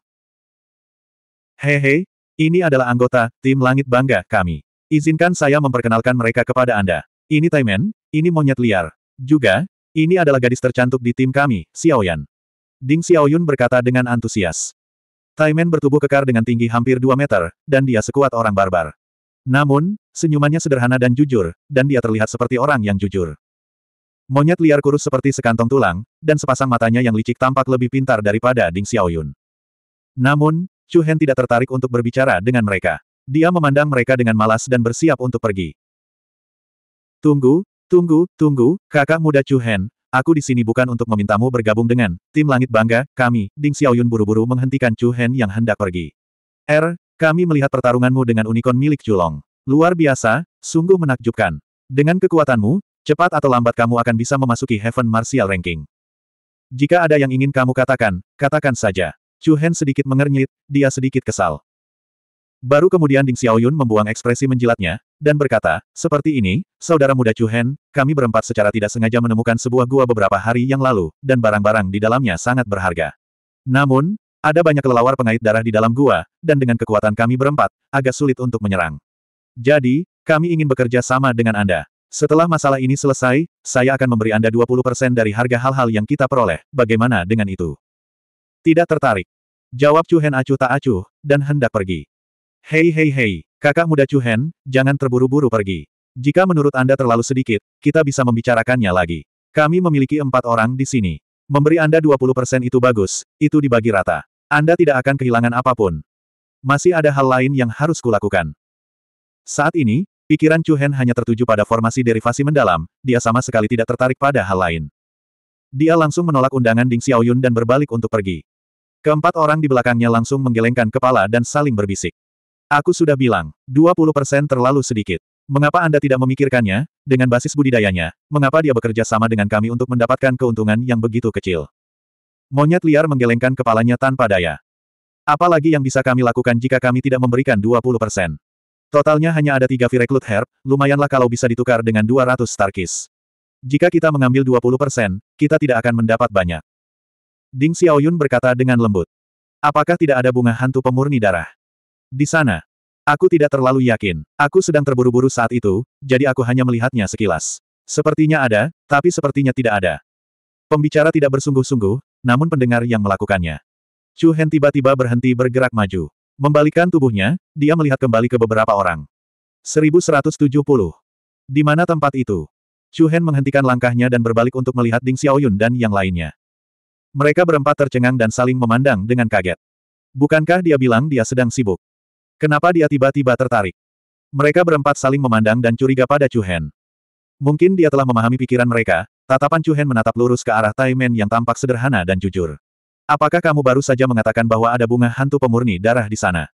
Hehe, ini adalah anggota tim Langit Bangga kami. Izinkan saya memperkenalkan mereka kepada Anda. Ini Taimen, ini monyet liar. Juga, ini adalah gadis tercantik di tim kami, Xiaoyan. Ding Xiaoyun berkata dengan antusias. Taimen bertubuh kekar dengan tinggi hampir 2 meter, dan dia sekuat orang barbar. Namun, senyumannya sederhana dan jujur, dan dia terlihat seperti orang yang jujur. Monyet liar kurus seperti sekantong tulang, dan sepasang matanya yang licik tampak lebih pintar daripada Ding Xiaoyun. Namun, Chu Hen tidak tertarik untuk berbicara dengan mereka. Dia memandang mereka dengan malas dan bersiap untuk pergi. Tunggu, tunggu, tunggu, kakak muda Chu Hen, Aku di sini bukan untuk memintamu bergabung dengan tim langit bangga, kami, Ding Xiaoyun buru-buru menghentikan Chu Hen yang hendak pergi. Er, kami melihat pertarunganmu dengan unicorn milik Julong. Luar biasa, sungguh menakjubkan. Dengan kekuatanmu, cepat atau lambat kamu akan bisa memasuki Heaven Martial Ranking. Jika ada yang ingin kamu katakan, katakan saja. Chu Hen sedikit mengernyit, dia sedikit kesal. Baru kemudian Ding Xiaoyun membuang ekspresi menjilatnya, dan berkata, seperti ini, saudara muda Chu Hen, kami berempat secara tidak sengaja menemukan sebuah gua beberapa hari yang lalu, dan barang-barang di dalamnya sangat berharga. Namun, ada banyak kelelawar pengait darah di dalam gua, dan dengan kekuatan kami berempat, agak sulit untuk menyerang. Jadi, kami ingin bekerja sama dengan Anda. Setelah masalah ini selesai, saya akan memberi Anda 20% dari harga hal-hal yang kita peroleh, bagaimana dengan itu? Tidak tertarik. Jawab Chu Hen acuh tak acuh, dan hendak pergi. Hei hei hei, kakak muda Cuhen, jangan terburu-buru pergi. Jika menurut Anda terlalu sedikit, kita bisa membicarakannya lagi. Kami memiliki empat orang di sini. Memberi Anda 20% itu bagus, itu dibagi rata. Anda tidak akan kehilangan apapun. Masih ada hal lain yang harus kulakukan. Saat ini, pikiran Chu Hen hanya tertuju pada formasi derivasi mendalam, dia sama sekali tidak tertarik pada hal lain. Dia langsung menolak undangan Ding Xiaoyun dan berbalik untuk pergi. Keempat orang di belakangnya langsung menggelengkan kepala dan saling berbisik. Aku sudah bilang, 20% terlalu sedikit. Mengapa Anda tidak memikirkannya? Dengan basis budidayanya, mengapa dia bekerja sama dengan kami untuk mendapatkan keuntungan yang begitu kecil? Monyet liar menggelengkan kepalanya tanpa daya. Apalagi yang bisa kami lakukan jika kami tidak memberikan 20%. Totalnya hanya ada tiga Vireclut Herb, lumayanlah kalau bisa ditukar dengan 200 Starkis. Jika kita mengambil 20%, kita tidak akan mendapat banyak. Ding Xiaoyun berkata dengan lembut. Apakah tidak ada bunga hantu pemurni darah? Di sana. Aku tidak terlalu yakin. Aku sedang terburu-buru saat itu, jadi aku hanya melihatnya sekilas. Sepertinya ada, tapi sepertinya tidak ada. Pembicara tidak bersungguh-sungguh, namun pendengar yang melakukannya. Chu Hen tiba-tiba berhenti bergerak maju. Membalikan tubuhnya, dia melihat kembali ke beberapa orang. 1170. Di mana tempat itu? Chu Hen menghentikan langkahnya dan berbalik untuk melihat Ding Xiaoyun dan yang lainnya. Mereka berempat tercengang dan saling memandang dengan kaget. Bukankah dia bilang dia sedang sibuk? Kenapa dia tiba-tiba tertarik? Mereka berempat saling memandang dan curiga pada Chu Hen. Mungkin dia telah memahami pikiran mereka, tatapan Chu Hen menatap lurus ke arah Tai Men yang tampak sederhana dan jujur. Apakah kamu baru saja mengatakan bahwa ada bunga hantu pemurni darah di sana?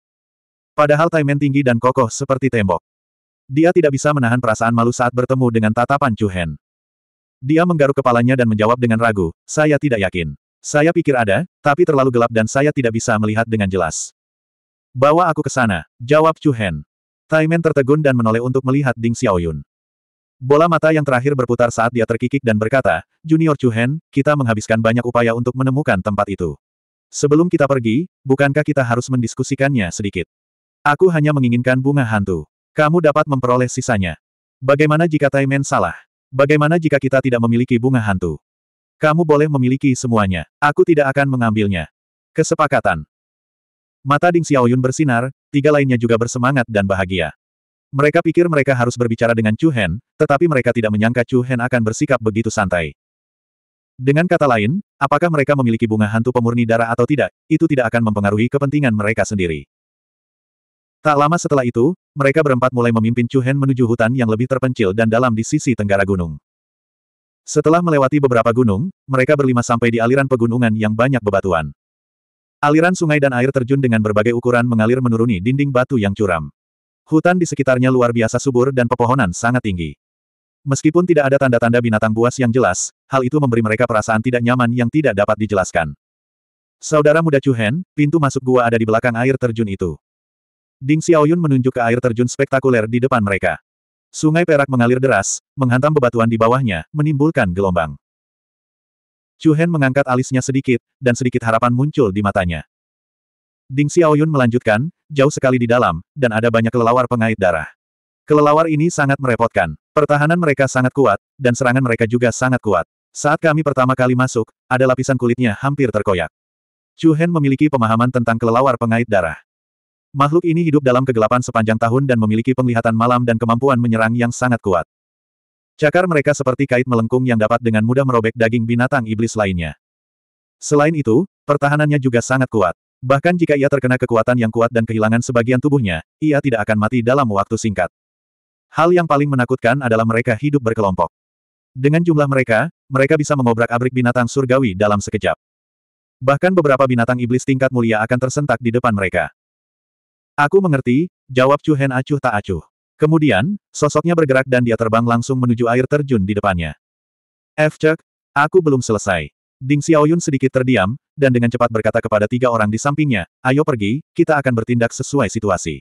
Padahal Tai Men tinggi dan kokoh seperti tembok. Dia tidak bisa menahan perasaan malu saat bertemu dengan tatapan Chu Hen. Dia menggaruk kepalanya dan menjawab dengan ragu, saya tidak yakin. Saya pikir ada, tapi terlalu gelap dan saya tidak bisa melihat dengan jelas. Bawa aku ke sana, jawab Chu Hen. Tai Men tertegun dan menoleh untuk melihat Ding Xiaoyun. Bola mata yang terakhir berputar saat dia terkikik dan berkata, Junior Chu Hen, kita menghabiskan banyak upaya untuk menemukan tempat itu. Sebelum kita pergi, bukankah kita harus mendiskusikannya sedikit? Aku hanya menginginkan bunga hantu. Kamu dapat memperoleh sisanya. Bagaimana jika Tai Men salah? Bagaimana jika kita tidak memiliki bunga hantu? Kamu boleh memiliki semuanya. Aku tidak akan mengambilnya. Kesepakatan. Mata Ding Xiaoyun bersinar, tiga lainnya juga bersemangat dan bahagia. Mereka pikir mereka harus berbicara dengan Chu Hen, tetapi mereka tidak menyangka Chu Hen akan bersikap begitu santai. Dengan kata lain, apakah mereka memiliki bunga hantu pemurni darah atau tidak, itu tidak akan mempengaruhi kepentingan mereka sendiri. Tak lama setelah itu, mereka berempat mulai memimpin Chu Hen menuju hutan yang lebih terpencil dan dalam di sisi tenggara gunung. Setelah melewati beberapa gunung, mereka berlima sampai di aliran pegunungan yang banyak bebatuan. Aliran sungai dan air terjun dengan berbagai ukuran mengalir menuruni dinding batu yang curam. Hutan di sekitarnya luar biasa subur dan pepohonan sangat tinggi. Meskipun tidak ada tanda-tanda binatang buas yang jelas, hal itu memberi mereka perasaan tidak nyaman yang tidak dapat dijelaskan. Saudara muda Chu Hen, pintu masuk gua ada di belakang air terjun itu. Ding Xiaoyun menunjuk ke air terjun spektakuler di depan mereka. Sungai perak mengalir deras, menghantam bebatuan di bawahnya, menimbulkan gelombang. Chu Hen mengangkat alisnya sedikit, dan sedikit harapan muncul di matanya. Ding Xiaoyun melanjutkan, jauh sekali di dalam, dan ada banyak kelelawar pengait darah. Kelelawar ini sangat merepotkan. Pertahanan mereka sangat kuat, dan serangan mereka juga sangat kuat. Saat kami pertama kali masuk, ada lapisan kulitnya hampir terkoyak. Chu Hen memiliki pemahaman tentang kelelawar pengait darah. Makhluk ini hidup dalam kegelapan sepanjang tahun dan memiliki penglihatan malam dan kemampuan menyerang yang sangat kuat. Cakar mereka seperti kait melengkung yang dapat dengan mudah merobek daging binatang iblis lainnya. Selain itu, pertahanannya juga sangat kuat. Bahkan jika ia terkena kekuatan yang kuat dan kehilangan sebagian tubuhnya, ia tidak akan mati dalam waktu singkat. Hal yang paling menakutkan adalah mereka hidup berkelompok. Dengan jumlah mereka, mereka bisa mengobrak-abrik binatang surgawi dalam sekejap. Bahkan beberapa binatang iblis tingkat mulia akan tersentak di depan mereka. Aku mengerti, jawab Chu Hen acuh tak acuh. Kemudian, sosoknya bergerak dan dia terbang langsung menuju air terjun di depannya. F. Cek, aku belum selesai. Ding Xiaoyun sedikit terdiam, dan dengan cepat berkata kepada tiga orang di sampingnya, ayo pergi, kita akan bertindak sesuai situasi.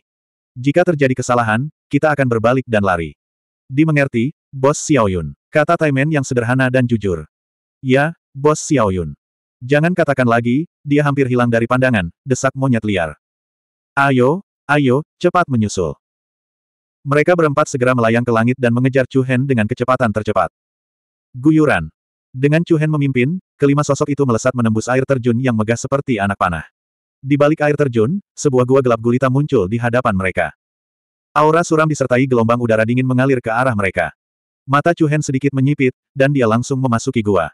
Jika terjadi kesalahan, kita akan berbalik dan lari. Di mengerti, Bos Xiaoyun. Kata Taimen yang sederhana dan jujur. Ya, Bos Xiaoyun. Jangan katakan lagi, dia hampir hilang dari pandangan, desak monyet liar. Ayo, ayo, cepat menyusul. Mereka berempat segera melayang ke langit dan mengejar Chu Hen dengan kecepatan tercepat. Guyuran. Dengan Chu Hen memimpin, kelima sosok itu melesat menembus air terjun yang megah seperti anak panah. Di balik air terjun, sebuah gua gelap gulita muncul di hadapan mereka. Aura suram disertai gelombang udara dingin mengalir ke arah mereka. Mata Chu Hen sedikit menyipit, dan dia langsung memasuki gua.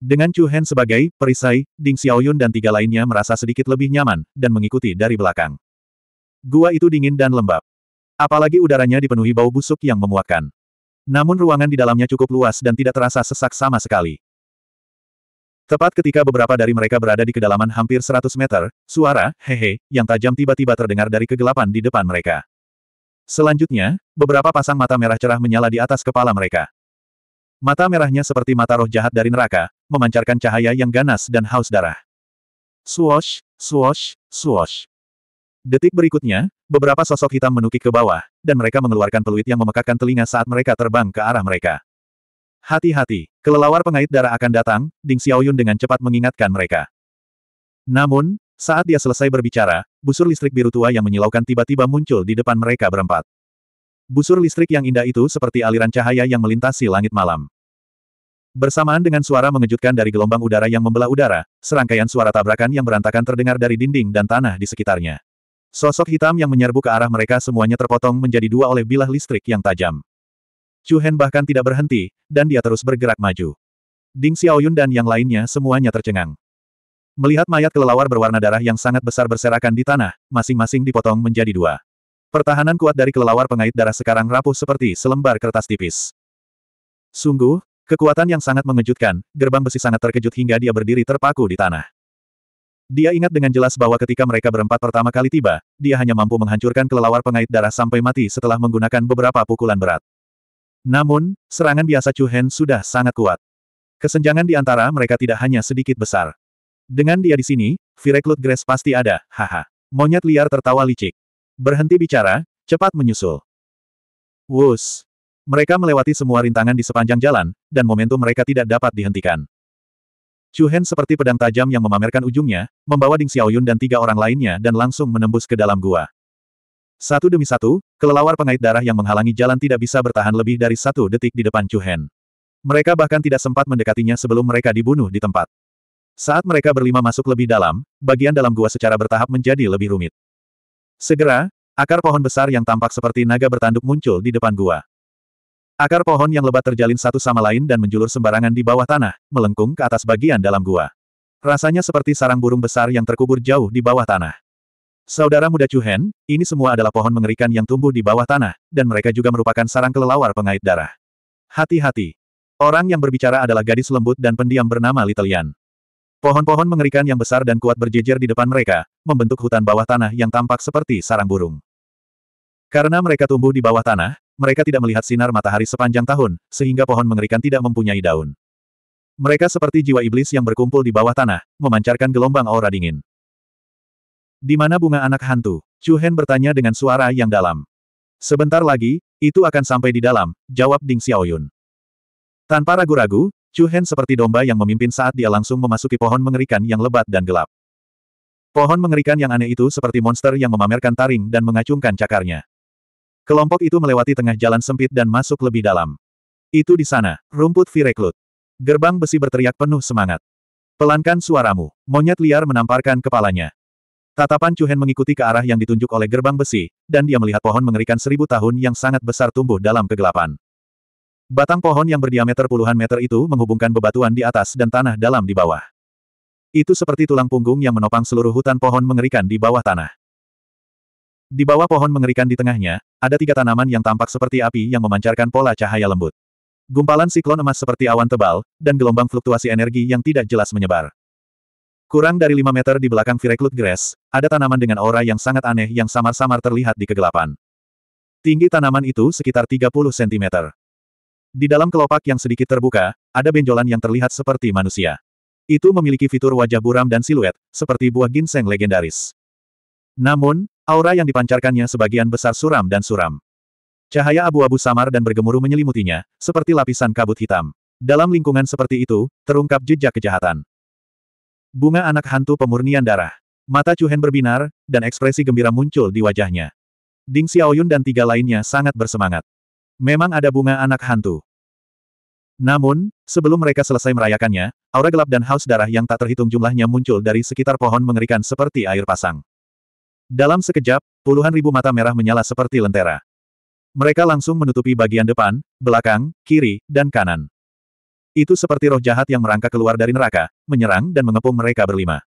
Dengan Chu Hen sebagai perisai, Ding Xiaoyun dan tiga lainnya merasa sedikit lebih nyaman, dan mengikuti dari belakang. Gua itu dingin dan lembab. Apalagi udaranya dipenuhi bau busuk yang memuakkan. Namun ruangan di dalamnya cukup luas dan tidak terasa sesak sama sekali. Tepat ketika beberapa dari mereka berada di kedalaman hampir 100 meter, suara, hehe, yang tajam tiba-tiba terdengar dari kegelapan di depan mereka. Selanjutnya, beberapa pasang mata merah cerah menyala di atas kepala mereka. Mata merahnya seperti mata roh jahat dari neraka, memancarkan cahaya yang ganas dan haus darah. Swoosh, swoosh, swoosh. Detik berikutnya, beberapa sosok hitam menukik ke bawah, dan mereka mengeluarkan peluit yang memekakkan telinga saat mereka terbang ke arah mereka. Hati-hati, kelelawar pengait darah akan datang, Ding Xiaoyun dengan cepat mengingatkan mereka. Namun, saat dia selesai berbicara, busur listrik biru tua yang menyilaukan tiba-tiba muncul di depan mereka berempat. Busur listrik yang indah itu seperti aliran cahaya yang melintasi langit malam. Bersamaan dengan suara mengejutkan dari gelombang udara yang membelah udara, serangkaian suara tabrakan yang berantakan terdengar dari dinding dan tanah di sekitarnya. Sosok hitam yang menyerbu ke arah mereka semuanya terpotong menjadi dua oleh bilah listrik yang tajam. Chu Hen bahkan tidak berhenti, dan dia terus bergerak maju. Ding Xiaoyun dan yang lainnya semuanya tercengang. Melihat mayat kelelawar berwarna darah yang sangat besar berserakan di tanah, masing-masing dipotong menjadi dua. Pertahanan kuat dari kelelawar pengait darah sekarang rapuh seperti selembar kertas tipis. Sungguh, kekuatan yang sangat mengejutkan, gerbang besi sangat terkejut hingga dia berdiri terpaku di tanah. Dia ingat dengan jelas bahwa ketika mereka berempat pertama kali tiba, dia hanya mampu menghancurkan kelelawar pengait darah sampai mati setelah menggunakan beberapa pukulan berat. Namun, serangan biasa Chu Hen sudah sangat kuat. Kesenjangan di antara mereka tidak hanya sedikit besar. Dengan dia di sini, Vireklut Grace pasti ada, haha. Monyet liar tertawa licik. Berhenti bicara, cepat menyusul. Wus. Mereka melewati semua rintangan di sepanjang jalan, dan momentum mereka tidak dapat dihentikan. Chu Hen seperti pedang tajam yang memamerkan ujungnya, membawa Ding Xiaoyun dan tiga orang lainnya dan langsung menembus ke dalam gua. Satu demi satu, kelelawar pengait darah yang menghalangi jalan tidak bisa bertahan lebih dari satu detik di depan Chu Hen. Mereka bahkan tidak sempat mendekatinya sebelum mereka dibunuh di tempat. Saat mereka berlima masuk lebih dalam, bagian dalam gua secara bertahap menjadi lebih rumit. Segera, akar pohon besar yang tampak seperti naga bertanduk muncul di depan gua. Akar pohon yang lebat terjalin satu sama lain dan menjulur sembarangan di bawah tanah, melengkung ke atas bagian dalam gua. Rasanya seperti sarang burung besar yang terkubur jauh di bawah tanah. Saudara muda Chuhen, ini semua adalah pohon mengerikan yang tumbuh di bawah tanah, dan mereka juga merupakan sarang kelelawar pengait darah. Hati-hati. Orang yang berbicara adalah gadis lembut dan pendiam bernama Little Yan. Pohon-pohon mengerikan yang besar dan kuat berjejer di depan mereka, membentuk hutan bawah tanah yang tampak seperti sarang burung. Karena mereka tumbuh di bawah tanah, mereka tidak melihat sinar matahari sepanjang tahun, sehingga pohon mengerikan tidak mempunyai daun. Mereka seperti jiwa iblis yang berkumpul di bawah tanah, memancarkan gelombang aura dingin. Di mana bunga anak hantu? Chu Hen bertanya dengan suara yang dalam. Sebentar lagi, itu akan sampai di dalam, jawab Ding Xiaoyun. Tanpa ragu-ragu, Chu Hen seperti domba yang memimpin saat dia langsung memasuki pohon mengerikan yang lebat dan gelap. Pohon mengerikan yang aneh itu seperti monster yang memamerkan taring dan mengacungkan cakarnya. Kelompok itu melewati tengah jalan sempit dan masuk lebih dalam. Itu di sana, rumput Vireklut. Gerbang besi berteriak penuh semangat. Pelankan suaramu, monyet liar menamparkan kepalanya. Tatapan Cuhen mengikuti ke arah yang ditunjuk oleh gerbang besi, dan dia melihat pohon mengerikan seribu tahun yang sangat besar tumbuh dalam kegelapan. Batang pohon yang berdiameter puluhan meter itu menghubungkan bebatuan di atas dan tanah dalam di bawah. Itu seperti tulang punggung yang menopang seluruh hutan pohon mengerikan di bawah tanah. Di bawah pohon mengerikan di tengahnya, ada tiga tanaman yang tampak seperti api yang memancarkan pola cahaya lembut. Gumpalan siklon emas seperti awan tebal, dan gelombang fluktuasi energi yang tidak jelas menyebar. Kurang dari lima meter di belakang Vireklut Grass, ada tanaman dengan aura yang sangat aneh yang samar-samar terlihat di kegelapan. Tinggi tanaman itu sekitar 30 cm. Di dalam kelopak yang sedikit terbuka, ada benjolan yang terlihat seperti manusia. Itu memiliki fitur wajah buram dan siluet, seperti buah ginseng legendaris. Namun, Aura yang dipancarkannya sebagian besar suram dan suram. Cahaya abu-abu samar dan bergemuruh menyelimutinya, seperti lapisan kabut hitam. Dalam lingkungan seperti itu, terungkap jejak kejahatan. Bunga anak hantu pemurnian darah. Mata Cuhen berbinar, dan ekspresi gembira muncul di wajahnya. Ding Xiaoyun dan tiga lainnya sangat bersemangat. Memang ada bunga anak hantu. Namun, sebelum mereka selesai merayakannya, aura gelap dan haus darah yang tak terhitung jumlahnya muncul dari sekitar pohon mengerikan seperti air pasang. Dalam sekejap, puluhan ribu mata merah menyala seperti lentera. Mereka langsung menutupi bagian depan, belakang, kiri, dan kanan. Itu seperti roh jahat yang merangkak keluar dari neraka, menyerang dan mengepung mereka berlima.